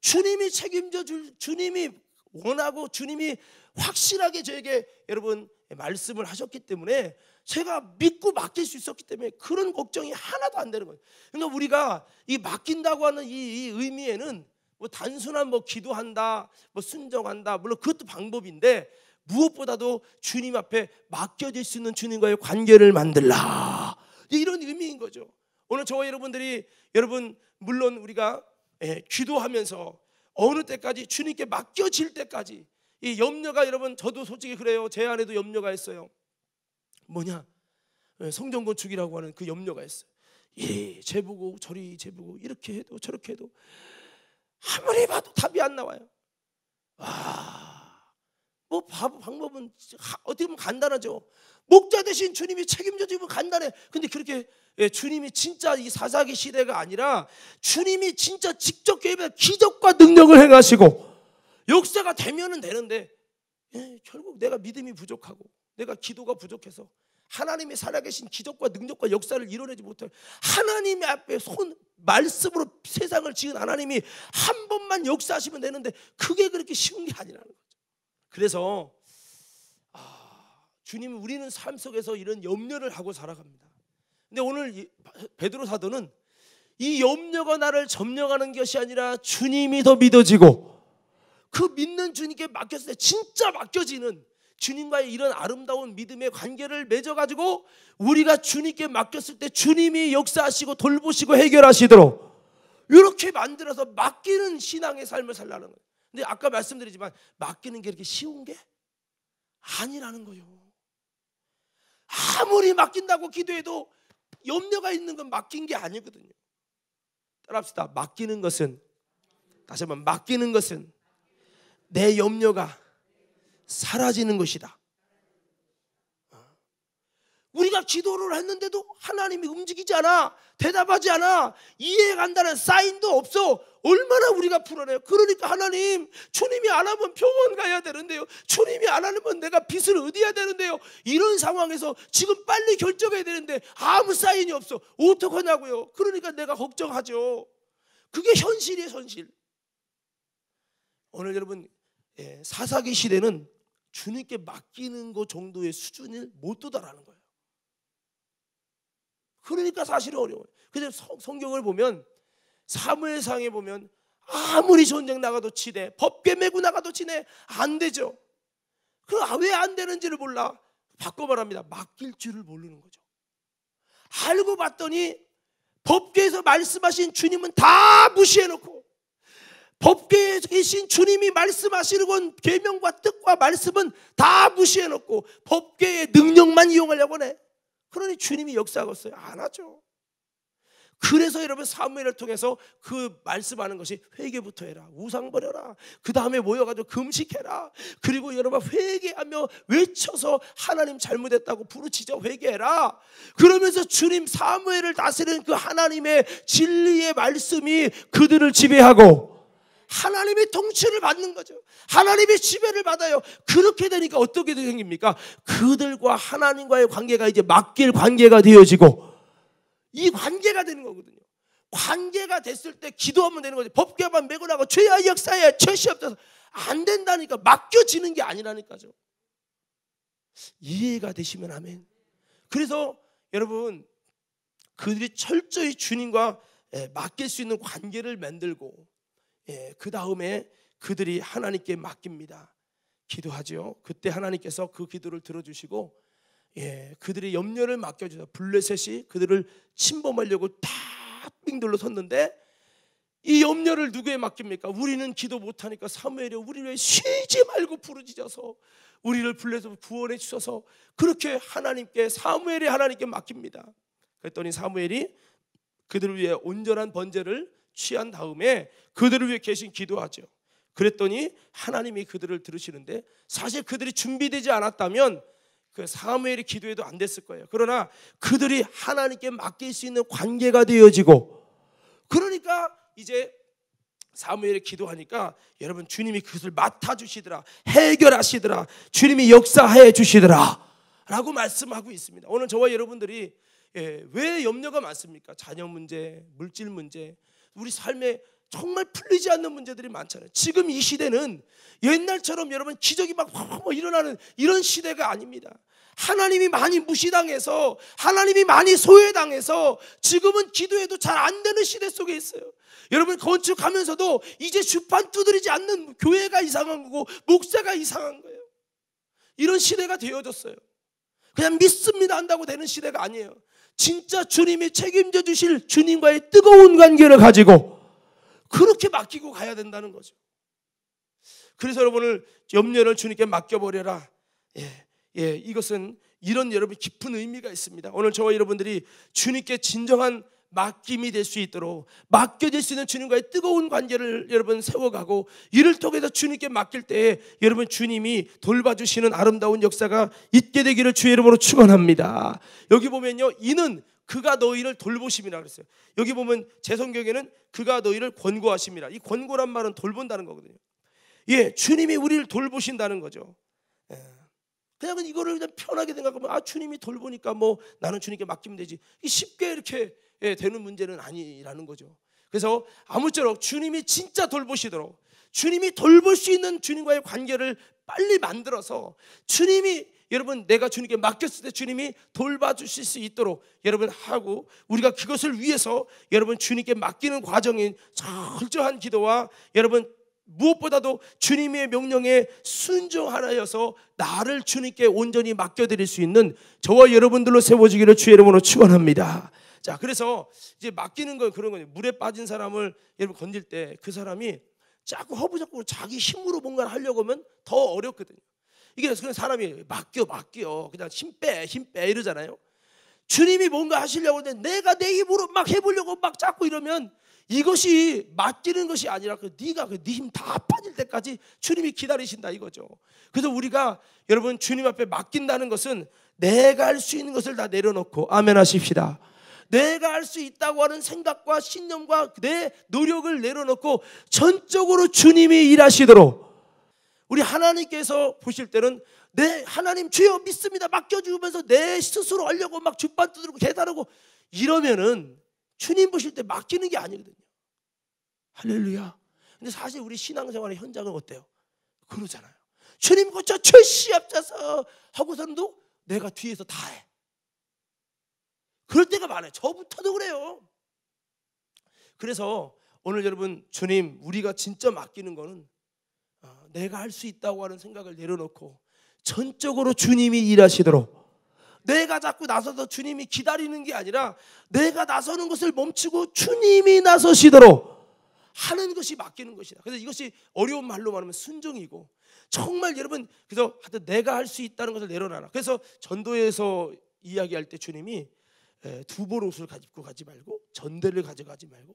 주님이 책임져 줄 주님이 원하고 주님이 확실하게 저에게 여러분 말씀을 하셨기 때문에 제가 믿고 맡길 수 있었기 때문에 그런 걱정이 하나도 안 되는 거예요. 그러니까 우리가 이 맡긴다고 하는 이, 이 의미에는 뭐 단순한 뭐 기도한다, 뭐 순정한다, 물론 그것도 방법인데 무엇보다도 주님 앞에 맡겨질 수 있는 주님과의 관계를 만들라. 이런 의미인 거죠. 오늘 저와 여러분들이 여러분 물론 우리가 예, 기도하면서 어느 때까지 주님께 맡겨질 때까지 이 염려가 여러분 저도 솔직히 그래요. 제 안에도 염려가 있어요. 뭐냐? 예, 성전 건축이라고 하는 그 염려가 있어요. 이리 재보고 저리 재보고 이렇게 해도 저렇게 해도 아무리 봐도 답이 안 나와요. 아, 뭐 방법은 어떻게 보면 간단하죠. 목자 대신 주님이 책임져 주면 간단해. 근데 그렇게 예, 주님이 진짜 이 사사기 시대가 아니라 주님이 진짜 직접 개입해 기적과 능력을 행하시고 역사가 되면은 되는데 예, 결국 내가 믿음이 부족하고 내가 기도가 부족해서 하나님이 살아계신 기적과 능력과 역사를 이뤄내지 못해 하나님의 앞에 손 말씀으로 세상을 지은 하나님이 한 번만 역사하시면 되는데 그게 그렇게 쉬운 게 아니라는 거죠. 그래서 아, 주님 우리는 삶 속에서 이런 염려를 하고 살아갑니다. 근데 오늘 베드로 사도는 이 염려가 나를 점령하는 것이 아니라 주님이 더 믿어지고 그 믿는 주님께 맡겼을 때 진짜 맡겨지는 주님과의 이런 아름다운 믿음의 관계를 맺어가지고 우리가 주님께 맡겼을 때 주님이 역사하시고 돌보시고 해결하시도록 이렇게 만들어서 맡기는 신앙의 삶을 살라는 거예요. 근데 아까 말씀드리지만 맡기는 게 이렇게 쉬운 게 아니라는 거예요. 아무리 맡긴다고 기도해도 염려가 있는 건 맡긴 게 아니거든요. 따라합시다. 맡기는 것은 다시 한번 맡기는 것은 내 염려가 사라지는 것이다. 우리가 기도를 했는데도 하나님이 움직이지 않아 대답하지 않아 이해간다는 사인도 없어 얼마나 우리가 불안해요 그러니까 하나님 주님이 안 하면 병원 가야 되는데요 주님이 안 하면 내가 빚을 어디야 되는데요 이런 상황에서 지금 빨리 결정해야 되는데 아무 사인이 없어 어떡하냐고요 그러니까 내가 걱정하죠 그게 현실이에요 현실 오늘 여러분 예, 사사기 시대는 주님께 맡기는 것 정도의 수준을 못 도달하는 거예요. 그러니까 사실 어려워요. 근데 성경을 보면 사무엘상에 보면 아무리 전쟁 나가도 치네 법계 메고 나가도 치네 안 되죠. 그왜안 아, 되는지를 몰라 바꿔 말합니다. 맡길 줄을 모르는 거죠. 알고 봤더니 법계에서 말씀하신 주님은 다 무시해놓고 법계에 계신 주님이 말씀하시는 건 계명과 뜻과 말씀은 다 무시해 놓고 법계의 능력만 이용하려고 해. 그러니 주님이 역사하겠어요? 안 하죠. 그래서 여러분 사무엘을 통해서 그 말씀하는 것이 회개부터 해라. 우상 버려라. 그다음에 모여 가지고 금식해라. 그리고 여러분 회개하며 외쳐서 하나님 잘못했다고 부르짖어 회개해라. 그러면서 주님 사무엘을 다스리는 그 하나님의 진리의 말씀이 그들을 지배하고 하나님의 통치를 받는 거죠. 하나님의 지배를 받아요. 그렇게 되니까 어떻게 생깁니까? 그들과 하나님과의 관계가 이제 맡길 관계가 되어지고 이 관계가 되는 거거든요. 관계가 됐을 때 기도하면 되는 거죠 법계만 매고나고 죄야 역사에 최시 없어서 안 된다니까 맡겨지는 게 아니라니까죠. 이해가 되시면 아멘. 그래서 여러분 그들이 철저히 주님과 예, 맡길 수 있는 관계를 만들고 예, 그 다음에 그들이 하나님께 맡깁니다. 기도하지요. 그때 하나님께서 그 기도를 들어주시고 예, 그들의 염려를 맡겨주다 블레셋이 그들을 침범하려고 다 빙들로 섰는데 이 염려를 누구에 맡깁니까? 우리는 기도 못하니까 사무엘이 요 우리를 쉬지 말고 부르짖어서 우리를 불러서 구원해 주셔서 그렇게 하나님께 사무엘이 하나님께 맡깁니다. 그랬더니 사무엘이 그들을 위해 온전한 번제를 취한 다음에 그들을 위해 계신 기도하죠. 그랬더니 하나님이 그들을 들으시는데 사실 그들이 준비되지 않았다면 그 사무엘의 기도에도 안 됐을 거예요. 그러나 그들이 하나님께 맡길 수 있는 관계가 되어지고 그러니까 이제 사무엘이 기도하니까 여러분 주님이 그것을 맡아 주시더라. 해결하시더라. 주님이 역사해 주시더라. 라고 말씀하고 있습니다. 오늘 저와 여러분들이 예, 왜 염려가 많습니까? 자녀 문제, 물질 문제, 우리 삶에 정말 풀리지 않는 문제들이 많잖아요. 지금 이 시대는 옛날처럼 여러분 기적이 막 뭐 일어나는 이런 시대가 아닙니다. 하나님이 많이 무시당해서 하나님이 많이 소외당해서 지금은 기도해도 잘 안 되는 시대 속에 있어요. 여러분 건축하면서도 이제 주판 두드리지 않는 교회가 이상한 거고 목사가 이상한 거예요. 이런 시대가 되어졌어요. 그냥 믿습니다 한다고 되는 시대가 아니에요. 진짜 주님이 책임져 주실 주님과의 뜨거운 관계를 가지고 그렇게 맡기고 가야 된다는 거죠. 그래서 여러분을 염려를 주님께 맡겨버려라. 예, 예, 이것은 이런 여러분 깊은 의미가 있습니다. 오늘 저와 여러분들이 주님께 진정한 맡김이 될 수 있도록 맡겨질 수 있는 주님과의 뜨거운 관계를 여러분 세워가고 이를 통해서 주님께 맡길 때에 여러분 주님이 돌봐주시는 아름다운 역사가 있게 되기를 주의 이름으로 축원합니다. 여기 보면요, 이는 그가 너희를 돌보심이라 그랬어요. 여기 보면 제 성경에는 그가 너희를 권고하심이라. 이 권고란 말은 돌본다는 거거든요. 예, 주님이 우리를 돌보신다는 거죠. 예. 그냥 이거를 그냥 편하게 생각하면 아 주님이 돌보니까 뭐 나는 주님께 맡기면 되지. 쉽게 이렇게 예, 되는 문제는 아니라는 거죠. 그래서 아무쪼록 주님이 진짜 돌보시도록 주님이 돌볼 수 있는 주님과의 관계를 빨리 만들어서 주님이 여러분 내가 주님께 맡겼을 때 주님이 돌봐 주실 수 있도록 여러분 하고 우리가 그것을 위해서 여러분 주님께 맡기는 과정인 철저한 기도와 여러분 무엇보다도 주님의 명령에 순종하여서 나를 주님께 온전히 맡겨드릴 수 있는 저와 여러분들로 세워지기를 주의 이름으로 축원합니다. 자, 그래서 이제 맡기는 건 그런 거예요. 물에 빠진 사람을 여러분 건질 때 그 사람이 자꾸 허부적으로 자기 힘으로 뭔가를 하려고 하면 더 어렵거든요. 이게 그냥 사람이 맡겨, 맡겨. 그냥 힘 빼, 힘 빼 이러잖아요. 주님이 뭔가 하시려고 하는데 내가 내입으로막 해보려고 막 자꾸 이러면 이것이 맡기는 것이 아니라 그 네가 그네힘 다 빠질 때까지 주님이 기다리신다 이거죠. 그래서 우리가 여러분 주님 앞에 맡긴다는 것은 내가 할 수 있는 것을 다 내려놓고 아멘 하십시다. 내가 할 수 있다고 하는 생각과 신념과 내 노력을 내려놓고 전적으로 주님이 일하시도록 우리 하나님께서 보실 때는 내 하나님 주여 믿습니다 맡겨주면서 내 스스로 하려고 막 j u t 두드리고 계단하고 이러면은 주님 보실 때 맡기는 게 아니거든요. 할렐루야. 근데 사실 우리 신앙생활의 현장은 어때요? 그러잖아요. 주님 고쳐 출시앞자서 하고서는 내가 뒤에서 다 해. 그럴 때가 많아요. 저부터도 그래요. 그래서 오늘 여러분 주님 우리가 진짜 맡기는 거는 아, 내가 할 수 있다고 하는 생각을 내려놓고 전적으로 주님이 일하시도록 내가 자꾸 나서서 주님이 기다리는 게 아니라 내가 나서는 것을 멈추고 주님이 나서시도록 하는 것이 맡기는 것이다. 그래서 이것이 어려운 말로 말하면 순종이고 정말 여러분 그래서 하여튼 내가 할 수 있다는 것을 내려놔라. 그래서 전도에서 이야기할 때 주님이 예, 두벌 옷을 가지고 가지 말고 전대를 가져가지 말고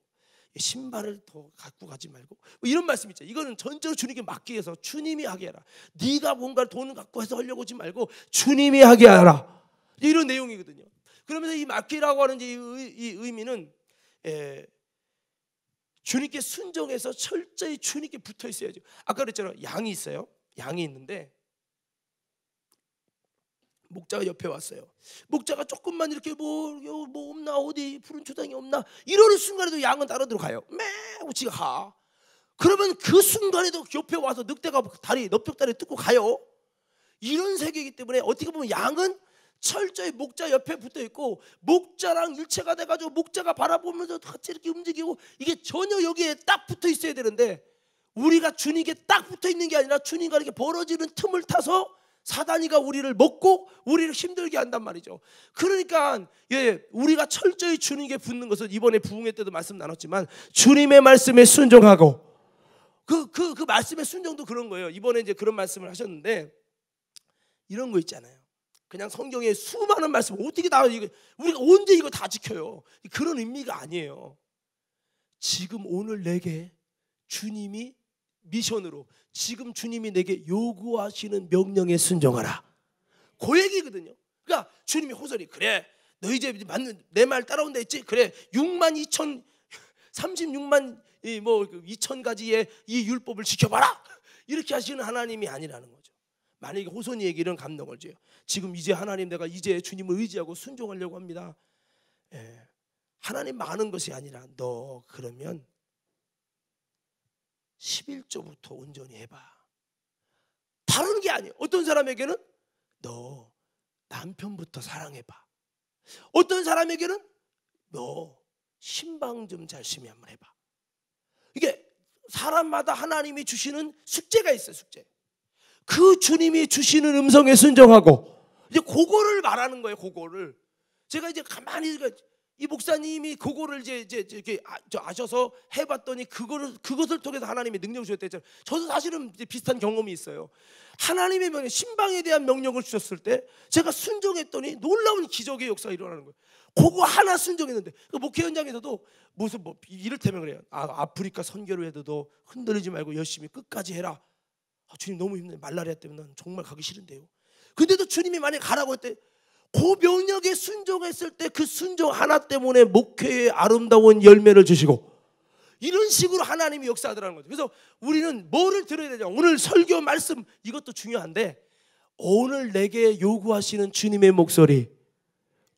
신발을 더 갖고 가지 말고 뭐 이런 말씀 있죠. 이거는 전적으로 주님께 맡기 위해서 주님이 하게 하라. 네가 뭔가 돈을 갖고 해서 하려고 하지 말고 주님이 하게 하라. 이런 내용이거든요. 그러면서 이 맡기라고 하는 이, 이 의미는 에, 예, 주님께 순종해서 철저히 주님께 붙어 있어야죠. 아까 그랬잖아요. 양이 있어요. 양이 있는데 목자가 옆에 왔어요. 목자가 조금만 이렇게 뭐, 뭐 없나 어디 푸른 초장이 없나 이러는 순간에도 양은 따라 들어가요. 매우 지가 가. 그러면 그 순간에도 옆에 와서 늑대가 다리 넓적다리 뜯고 가요. 이런 세계이기 때문에 어떻게 보면 양은 철저히 목자 옆에 붙어 있고 목자랑 일체가 돼가지고 목자가 바라보면서 같이 이렇게 움직이고 이게 전혀 여기에 딱 붙어 있어야 되는데 우리가 주님께 딱 붙어 있는 게 아니라 주님과 이렇게 벌어지는 틈을 타서 사단이가 우리를 먹고 우리를 힘들게 한단 말이죠. 그러니까 예, 우리가 철저히 주님께 붙는 것은 이번에 부흥회 때도 말씀 나눴지만 주님의 말씀에 순종하고 그 그, 그말씀에 순종도 그런 거예요. 이번에 이제 그런 말씀을 하셨는데 이런 거 있잖아요. 그냥 성경에 수많은 말씀 어떻게 다 이거 우리가 언제 이거 다 지켜요? 그런 의미가 아니에요. 지금 오늘 내게 주님이 미션으로 지금 주님이 내게 요구하시는 명령에 순종하라. 그 얘기거든요. 그러니까 주님이 호설이 그래 너희 집이 맞는 내 말 따라온다 했지 그래 6만 2천 36만 이 뭐 2천 가지의 이 율법을 지켜봐라 이렇게 하시는 하나님이 아니라는 거죠. 만약에 호선이 얘기는 감동을 줘요. 지금 이제 하나님 내가 이제 주님을 의지하고 순종하려고 합니다. 예. 하나님 많은 것이 아니라 너 그러면 11조부터 온전히 해봐. 다른 게 아니에요. 어떤 사람에게는 너 남편부터 사랑해봐. 어떤 사람에게는 너 신방 좀 잘 심히 한번 해봐. 이게 사람마다 하나님이 주시는 숙제가 있어요, 숙제. 그 주님이 주시는 음성에 순종하고 이제 그거를 말하는 거예요, 그거를. 제가 이제 가만히 이 목사님이 그거를 이제 이제 이렇게 아, 아셔서 해봤더니 그거를 그것을 통해서 하나님의 능력을 주셨대잖아요. 저도 사실은 비슷한 경험이 있어요. 하나님의 명령, 신방에 대한 명령을 주셨을 때 제가 순종했더니 놀라운 기적의 역사가 일어나는 거예요. 그거 하나 순종했는데 그 목회 현장에서도 무슨 뭐 이를테면 그래요. 아, 아프리카 선교를 해도 흔들리지 말고 열심히 끝까지 해라. 아, 주님 너무 힘든데 말라리아 때문에 난 정말 가기 싫은데요. 근데도 주님이 만약 가라고 했대. 그 명령에 순종했을 때 그 순종 하나 때문에 목회의 아름다운 열매를 주시고 이런 식으로 하나님이 역사하더라는 거죠. 그래서 우리는 뭐를 들어야 되냐? 오늘 설교 말씀 이것도 중요한데 오늘 내게 요구하시는 주님의 목소리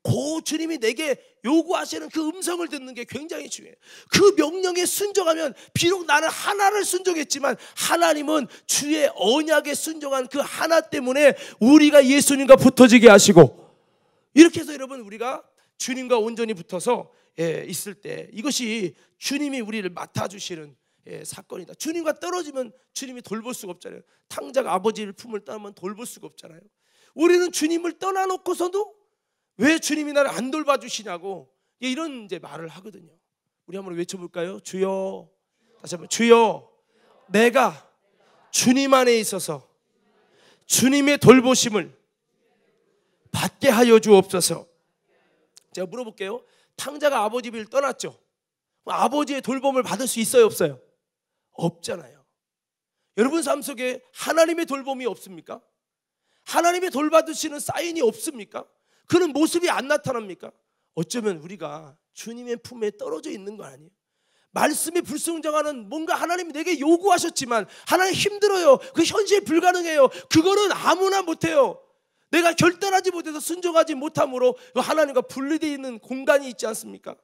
고 그 주님이 내게 요구하시는 그 음성을 듣는 게 굉장히 중요해요. 그 명령에 순종하면 비록 나는 하나를 순종했지만 하나님은 주의 언약에 순종한 그 하나 때문에 우리가 예수님과 붙어지게 하시고 이렇게 해서 여러분 우리가 주님과 온전히 붙어서 예, 있을 때 이것이 주님이 우리를 맡아주시는 예, 사건이다. 주님과 떨어지면 주님이 돌볼 수가 없잖아요. 당장 아버지를 품을 떠나면 돌볼 수가 없잖아요. 우리는 주님을 떠나놓고서도 왜 주님이 나를 안 돌봐주시냐고 예, 이런 이제 말을 하거든요. 우리 한번 외쳐볼까요? 주여 다시 한번 주여 내가 주님 안에 있어서 주님의 돌보심을 받게 하여 주옵소서. 제가 물어볼게요. 탕자가 아버지 를 떠났죠. 아버지의 돌봄을 받을 수 있어요, 없어요? 없잖아요. 여러분 삶 속에 하나님의 돌봄이 없습니까? 하나님의 돌봐주시는 사인이 없습니까? 그런 모습이 안 나타납니까? 어쩌면 우리가 주님의 품에 떨어져 있는 거 아니에요? 말씀이 불성장하는 뭔가 하나님이 내게 요구하셨지만 하나님 힘들어요. 그 현실이 불가능해요. 그거는 아무나 못해요. 내가 결단하지 못해서 순종하지 못함으로 하나님과 분리되어 있는 공간이 있지 않습니까?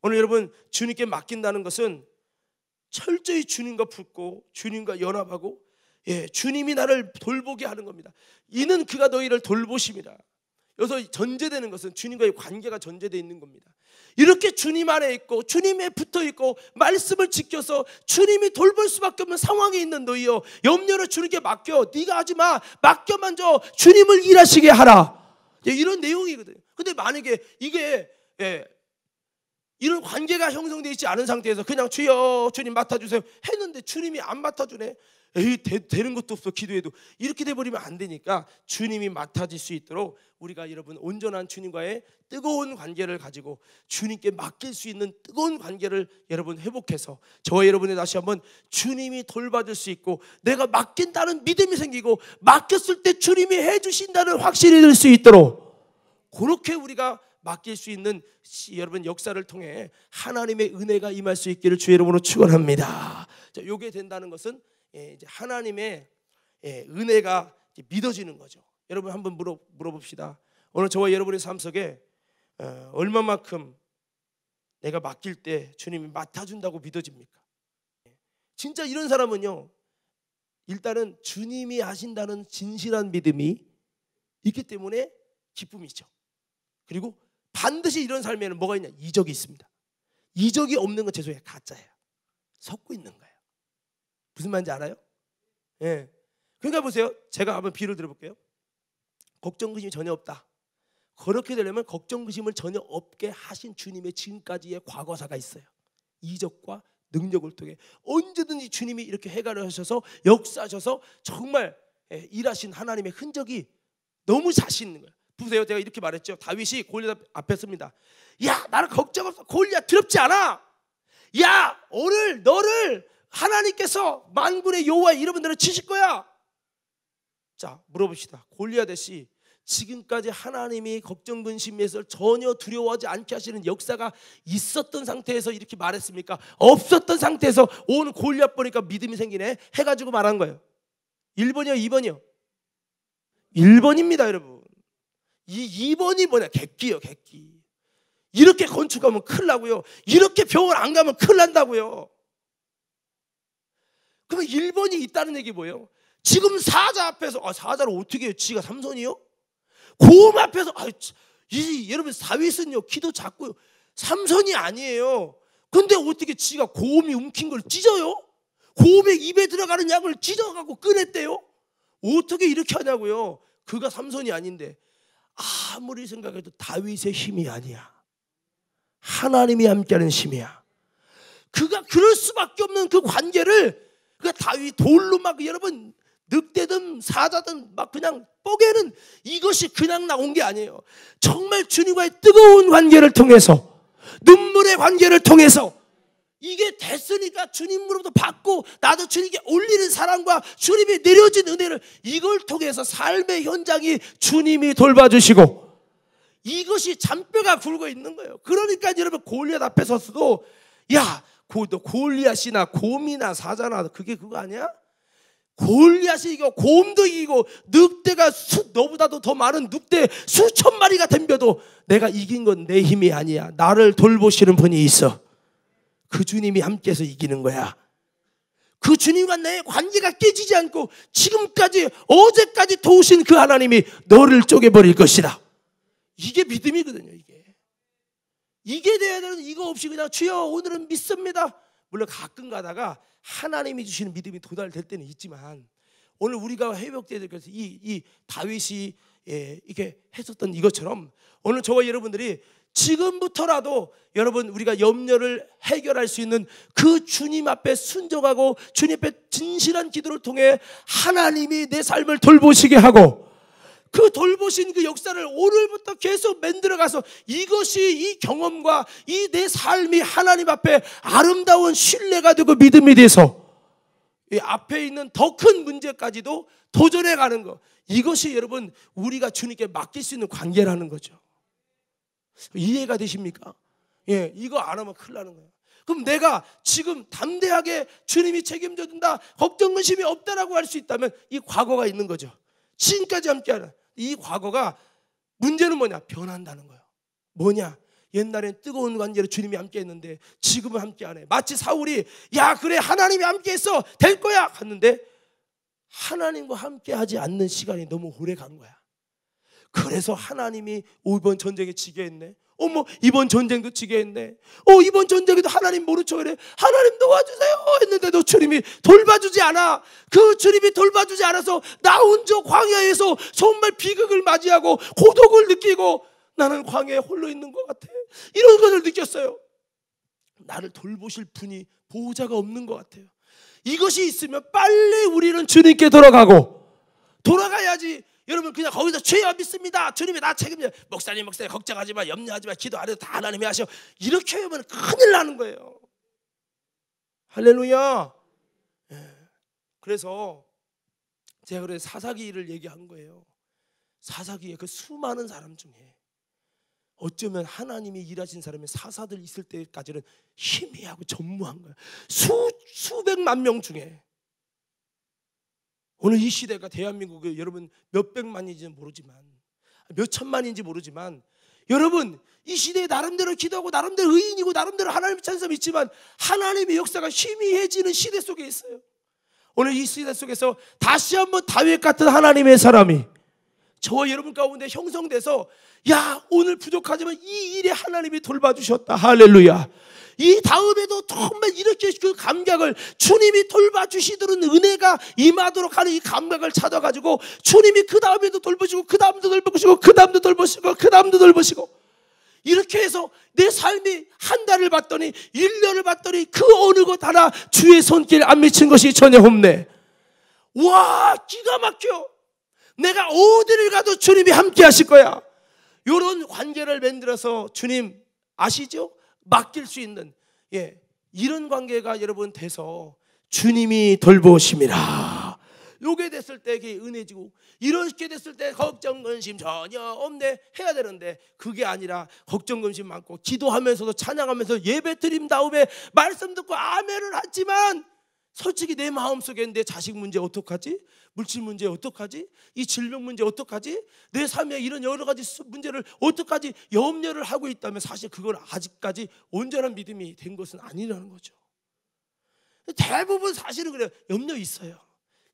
오늘 여러분 주님께 맡긴다는 것은 철저히 주님과 붙고 주님과 연합하고 예, 주님이 나를 돌보게 하는 겁니다. 이는 그가 너희를 돌보십니다. 여기서 전제되는 것은 주님과의 관계가 전제되어 있는 겁니다. 이렇게 주님 안에 있고 주님에 붙어 있고 말씀을 지켜서 주님이 돌볼 수밖에 없는 상황에 있는 너희여 염려를 주님께 맡겨 네가 하지 마 맡겨 만져 주님을 일하시게 하라 이런 내용이거든요. 근데 만약에 이게 예, 이런 관계가 형성되어 있지 않은 상태에서 그냥 주여 주님 맡아주세요 했는데 주님이 안 맡아주네 에이 되, 는 것도 없어 기도해도 이렇게 돼버리면 안 되니까 주님이 맡아질 수 있도록 우리가 여러분 온전한 주님과의 뜨거운 관계를 가지고 주님께 맡길 수 있는 뜨거운 관계를 여러분 회복해서 저와 여러분이 다시 한번 주님이 돌봐줄 수 있고 내가 맡긴다는 믿음이 생기고 맡겼을 때 주님이 해주신다는 확신이 될 수 있도록 그렇게 우리가 맡길 수 있는 여러분 역사를 통해 하나님의 은혜가 임할 수 있기를 주의 이름으로 축원합니다. 요게 된다는 것은 예, 이제 하나님의 예, 은혜가 믿어지는 거죠. 여러분 한번 물어 물어봅시다. 오늘 저와 여러분의 삶 속에 어, 얼마만큼 내가 맡길 때 주님이 맡아준다고 믿어집니까? 진짜 이런 사람은요, 일단은 주님이 하신다는 진실한 믿음이 있기 때문에 기쁨이죠. 그리고 반드시 이런 삶에는 뭐가 있냐? 이적이 있습니다. 이적이 없는 건 죄송해요. 가짜예요. 섞고 있는 거예요. 무슨 말인지 알아요? 예. 그러니까 보세요. 제가 한번 비를 들어볼게요. 걱정 근심이 전혀 없다. 그렇게 되려면 걱정 근심을 전혀 없게 하신 주님의 지금까지의 과거사가 있어요. 이적과 능력을 통해 언제든지 주님이 이렇게 해가을 하셔서 역사하셔서 정말 예, 일하신 하나님의 흔적이 너무 자신 있는 거예요. 보세요, 제가 이렇게 말했죠. 다윗이 골리앗 앞에 섭니다. 야, 나는 걱정 없어. 골리앗 두렵지 않아. 야, 오늘 너를 하나님께서 만군의 여호와 이름들로 치실 거야. 자, 물어봅시다. 골리앗이 지금까지 하나님이 걱정 근심에서 전혀 두려워하지 않게 하시는 역사가 있었던 상태에서 이렇게 말했습니까? 없었던 상태에서 온 골리앗 보니까 믿음이 생기네. 해 가지고 말한 거예요. 1번이요, 2번이요. 1번입니다, 여러분. 이 2번이 뭐냐? 객기요, 객기. 이렇게 건축하면 큰일 나고요. 이렇게 병원 안 가면 큰일 난다고요. 그러면 1번이 있다는 얘기 뭐예요? 지금 사자 앞에서 아, 사자를 어떻게 해요? 지가 삼손이요? 고음 앞에서 아, 이 여러분 다윗은요 키도 작고요 삼손이 아니에요. 근데 어떻게 지가 고음이 움킨 걸 찢어요? 고음의 입에 들어가는 약을 찢어가고 꺼냈대요? 어떻게 이렇게 하냐고요? 그가 삼손이 아닌데 아무리 생각해도 다윗의 힘이 아니야. 하나님이 함께하는 힘이야. 그가 그럴 수밖에 없는 그 관계를 그러니까 다윗 돌로 막 여러분 늑대든 사자든 막 그냥 뽀개는 이것이 그냥 나온 게 아니에요. 정말 주님과의 뜨거운 관계를 통해서 눈물의 관계를 통해서 이게 됐으니까 주님으로부터 받고 나도 주님께 올리는 사랑과 주님이 내려진 은혜를 이걸 통해서 삶의 현장이 주님이 돌봐주시고 이것이 잔뼈가 굵어 있는 거예요. 그러니까 여러분 골리앗 앞에 서서도 야 고, 골리앗이나 곰이나 사자나 그게 그거 아니야? 골리앗이 이겨 곰도 이기고 늑대가 수, 너보다도 더 많은 늑대 수천 마리가 덤벼도 내가 이긴 건 내 힘이 아니야. 나를 돌보시는 분이 있어. 그 주님이 함께해서 이기는 거야. 그 주님과 내 관계가 깨지지 않고 지금까지 어제까지 도우신 그 하나님이 너를 쪼개버릴 것이다. 이게 믿음이거든요. 이게. 이게 돼야 되는 이거 없이 그냥 주여 오늘은 믿습니다. 물론 가끔 가다가 하나님이 주시는 믿음이 도달될 때는 있지만 오늘 우리가 회복되야 그래서 이, 이 다윗이 예, 이렇게 했었던 이것처럼 오늘 저와 여러분들이 지금부터라도 여러분 우리가 염려를 해결할 수 있는 그 주님 앞에 순종하고 주님 앞에 진실한 기도를 통해 하나님이 내 삶을 돌보시게 하고 그 돌보신 그 역사를 오늘부터 계속 만들어가서 이것이 이 경험과 이 내 삶이 하나님 앞에 아름다운 신뢰가 되고 믿음이 돼서 이 앞에 있는 더 큰 문제까지도 도전해 가는 것. 이것이 여러분 우리가 주님께 맡길 수 있는 관계라는 거죠. 이해가 되십니까? 예, 이거 안 하면 큰일 나는 거예요. 그럼 내가 지금 담대하게 주님이 책임져 준다, 걱정 근심이 없다라고 할 수 있다면 이 과거가 있는 거죠. 지금까지 함께하는 이 과거가 문제는 뭐냐? 변한다는 거예요. 뭐냐? 옛날엔 뜨거운 관계로 주님이 함께 했는데 지금은 함께 안 해. 마치 사울이 야 그래 하나님이 함께 했어 될 거야 갔는데 하나님과 함께 하지 않는 시간이 너무 오래 간 거야. 그래서 하나님이 이번 전쟁에 지게 했네. 어머 이번 전쟁도 지게 했네. 어 이번 전쟁에도 하나님 모르죠 그래. 하나님 도와주세요 했는데도 주님이 돌봐주지 않아. 그 주님이 돌봐주지 않아서 나 혼자 광야에서 정말 비극을 맞이하고 고독을 느끼고 나는 광야에 홀로 있는 것 같아. 이런 것을 느꼈어요. 나를 돌보실 분이 보호자가 없는 것 같아요. 이것이 있으면 빨리 우리는 주님께 돌아가고 돌아가야지 여러분 그냥 거기서 죄와 믿습니다. 주님이 나 책임져. 목사님 목사님 걱정하지 마. 염려하지 마. 기도 안 해도 다 하나님이 하셔. 이렇게 하면 큰일 나는 거예요. 할렐루야. 예. 그래서 제가 그래 사사기를 얘기한 거예요. 사사기의 그 수많은 사람 중에 어쩌면 하나님이 일하신 사람이 사사들 있을 때까지는 희미하고 전무한 거야. 수 수백만 명 중에 오늘 이 시대가 대한민국에 여러분 몇백만인지는 모르지만 몇천만인지 모르지만 여러분 이 시대에 나름대로 기도하고 나름대로 의인이고 나름대로 하나님의 찬성있지만 하나님의 역사가 희미해지는 시대 속에 있어요. 오늘 이 시대 속에서 다시 한번 다윗 같은 하나님의 사람이 저와 여러분 가운데 형성돼서 야 오늘 부족하지만 이 일에 하나님이 돌봐주셨다 할렐루야 이 다음에도 정말 이렇게 그 감각을 주님이 돌봐주시도록 은혜가 임하도록 하는 이 감각을 찾아가지고 주님이 그 다음에도 돌보시고 그 다음도 돌보시고 그 다음도 돌보시고 그 다음도 돌보시고 이렇게 해서 내 삶이 한 달을 봤더니 1년을 봤더니 그 어느 것 하나 주의 손길 안 미친 것이 전혀 없네. 와 기가 막혀. 내가 어디를 가도 주님이 함께 하실 거야. 이런 관계를 만들어서 주님 아시죠? 맡길 수 있는 예, 이런 관계가 여러분 돼서 주님이 돌보심이라. 요게 됐을 때 이게 은혜지고 이렇게 됐을 때 걱정 근심 전혀 없네 해야 되는데 그게 아니라 걱정 근심 많고 기도하면서도 찬양하면서 예배 드림 다음에 말씀 듣고 아멘을 하지만 솔직히 내 마음속에 내 자식 문제 어떡하지? 물질 문제 어떡하지? 이 질병 문제 어떡하지? 내 삶에 이런 여러 가지 문제를 어떡하지? 염려를 하고 있다면 사실 그걸 아직까지 온전한 믿음이 된 것은 아니라는 거죠. 대부분 사실은 그래요. 염려 있어요.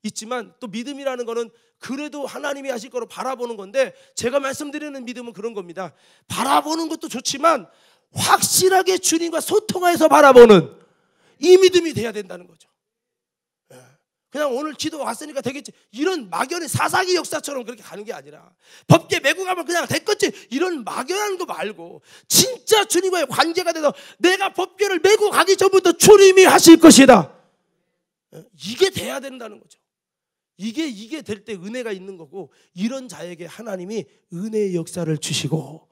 있지만 또 믿음이라는 거는 그래도 하나님이 하실 거로 바라보는 건데 제가 말씀드리는 믿음은 그런 겁니다. 바라보는 것도 좋지만 확실하게 주님과 소통하여서 바라보는 이 믿음이 돼야 된다는 거죠. 그냥 오늘 기도 왔으니까 되겠지. 이런 막연히 사사기 역사처럼 그렇게 가는 게 아니라 법계 메고 가면 그냥 됐겠지. 이런 막연한 거 말고 진짜 주님과의 관계가 돼서 내가 법계를 메고 가기 전부터 주님이 하실 것이다. 예? 이게 돼야 된다는 거죠. 이게 이게 될 때 은혜가 있는 거고 이런 자에게 하나님이 은혜의 역사를 주시고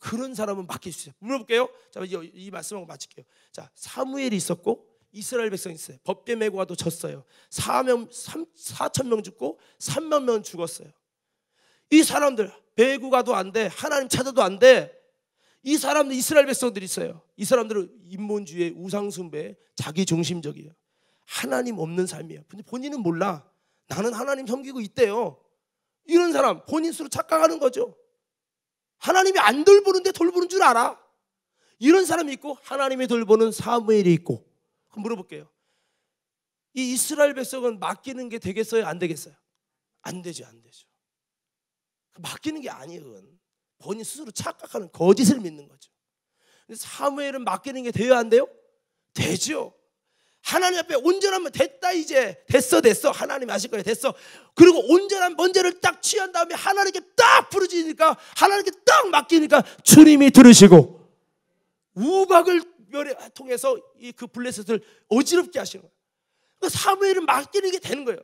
그런 사람은 맡길 수 있어요. 물어볼게요. 자, 이, 이 말씀하고 마칠게요. 자, 사무엘이 있었고 이스라엘 백성이 있어요. 법계 메고 와도 졌어요. 4명, 3, 4천 명 죽고 3만 명 죽었어요. 이 사람들 배구 가도 안 돼. 하나님 찾아도 안 돼. 이 사람들 이스라엘 백성들이 있어요. 이 사람들은 인본주의, 우상숭배, 자기 중심적이에요. 하나님 없는 삶이에요. 근데 본인은 몰라. 나는 하나님 섬기고 있대요. 이런 사람 본인 스스로 착각하는 거죠. 하나님이 안 돌보는데 돌보는 줄 알아. 이런 사람이 있고 하나님이 돌보는 사무엘이 있고 그럼 물어볼게요. 이 이스라엘 백성은 맡기는 게 되겠어요? 안 되겠어요? 안 되죠, 안 되죠. 그 맡기는 게 아니에요, 그건. 본인 스스로 착각하는 거짓을 믿는 거죠. 사무엘은 맡기는 게돼요안 돼요? 되죠. 하나님 앞에 온전하면 됐다 이제 됐어 됐어 하나님이 아실 거예요 됐어 그리고 온전한 번제를 딱 취한 다음에 하나님께 딱부르지니까 하나님께 딱 맡기니까 주님이 들으시고 우박을 별에 통해서 이그 블레셋을 어지럽게 하시는 거예요. 그러니까 사무엘을 맡기는 게 되는 거예요.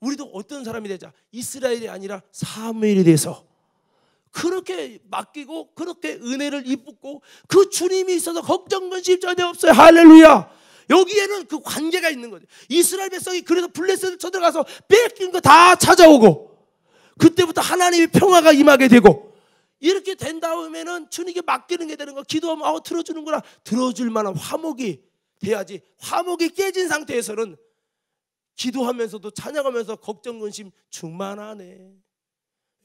우리도 어떤 사람이 되자 이스라엘이 아니라 사무엘이 돼서 그렇게 맡기고 그렇게 은혜를 입고 그 주님이 있어서 걱정 근심 전혀 없어요. 할렐루야. 여기에는 그 관계가 있는 거죠. 이스라엘 백성이 그래서 블레셋을 쳐들어가서 뺏긴 거 다 찾아오고 그때부터 하나님의 평화가 임하게 되고 이렇게 된 다음에는 주님께 맡기는 게 되는 거. 기도하면 어 들어주는구나. 들어줄 만한 화목이 돼야지. 화목이 깨진 상태에서는 기도하면서도 찬양하면서 걱정 근심 충만하네.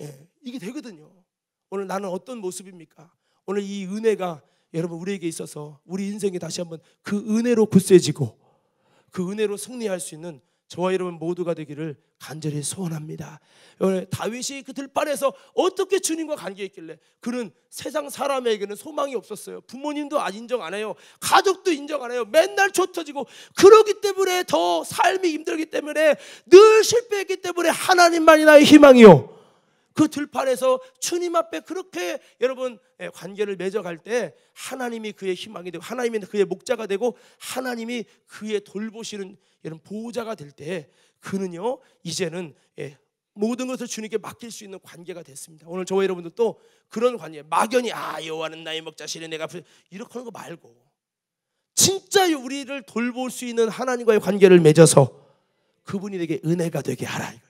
예, 이게 되거든요. 오늘 나는 어떤 모습입니까? 오늘 이 은혜가 여러분 우리에게 있어서 우리 인생이 다시 한번 그 은혜로 굳세지고 그 은혜로 승리할 수 있는 저와 여러분 모두가 되기를 간절히 소원합니다. 다윗이 그 들판에서 어떻게 주님과 관계했길래 그는 세상 사람에게는 소망이 없었어요. 부모님도 아, 인정 안 해요. 가족도 인정 안 해요. 맨날 쫓아지고 그러기 때문에 더 삶이 힘들기 때문에 늘 실패했기 때문에 하나님만이 나의 희망이요. 그 들판에서 주님 앞에 그렇게 여러분 예, 관계를 맺어갈 때 하나님이 그의 희망이 되고 하나님이 그의 목자가 되고 하나님이 그의 돌보시는 이런 보호자가 될때 그는요 이제는 예, 모든 것을 주님께 맡길 수 있는 관계가 됐습니다. 오늘 저와 여러분도 그런 관계 막연히 아 여호와는 나의 목자시네 내가 이렇게 하는 거 말고 진짜 우리를 돌볼 수 있는 하나님과의 관계를 맺어서 그분이 내게 은혜가 되게 하라.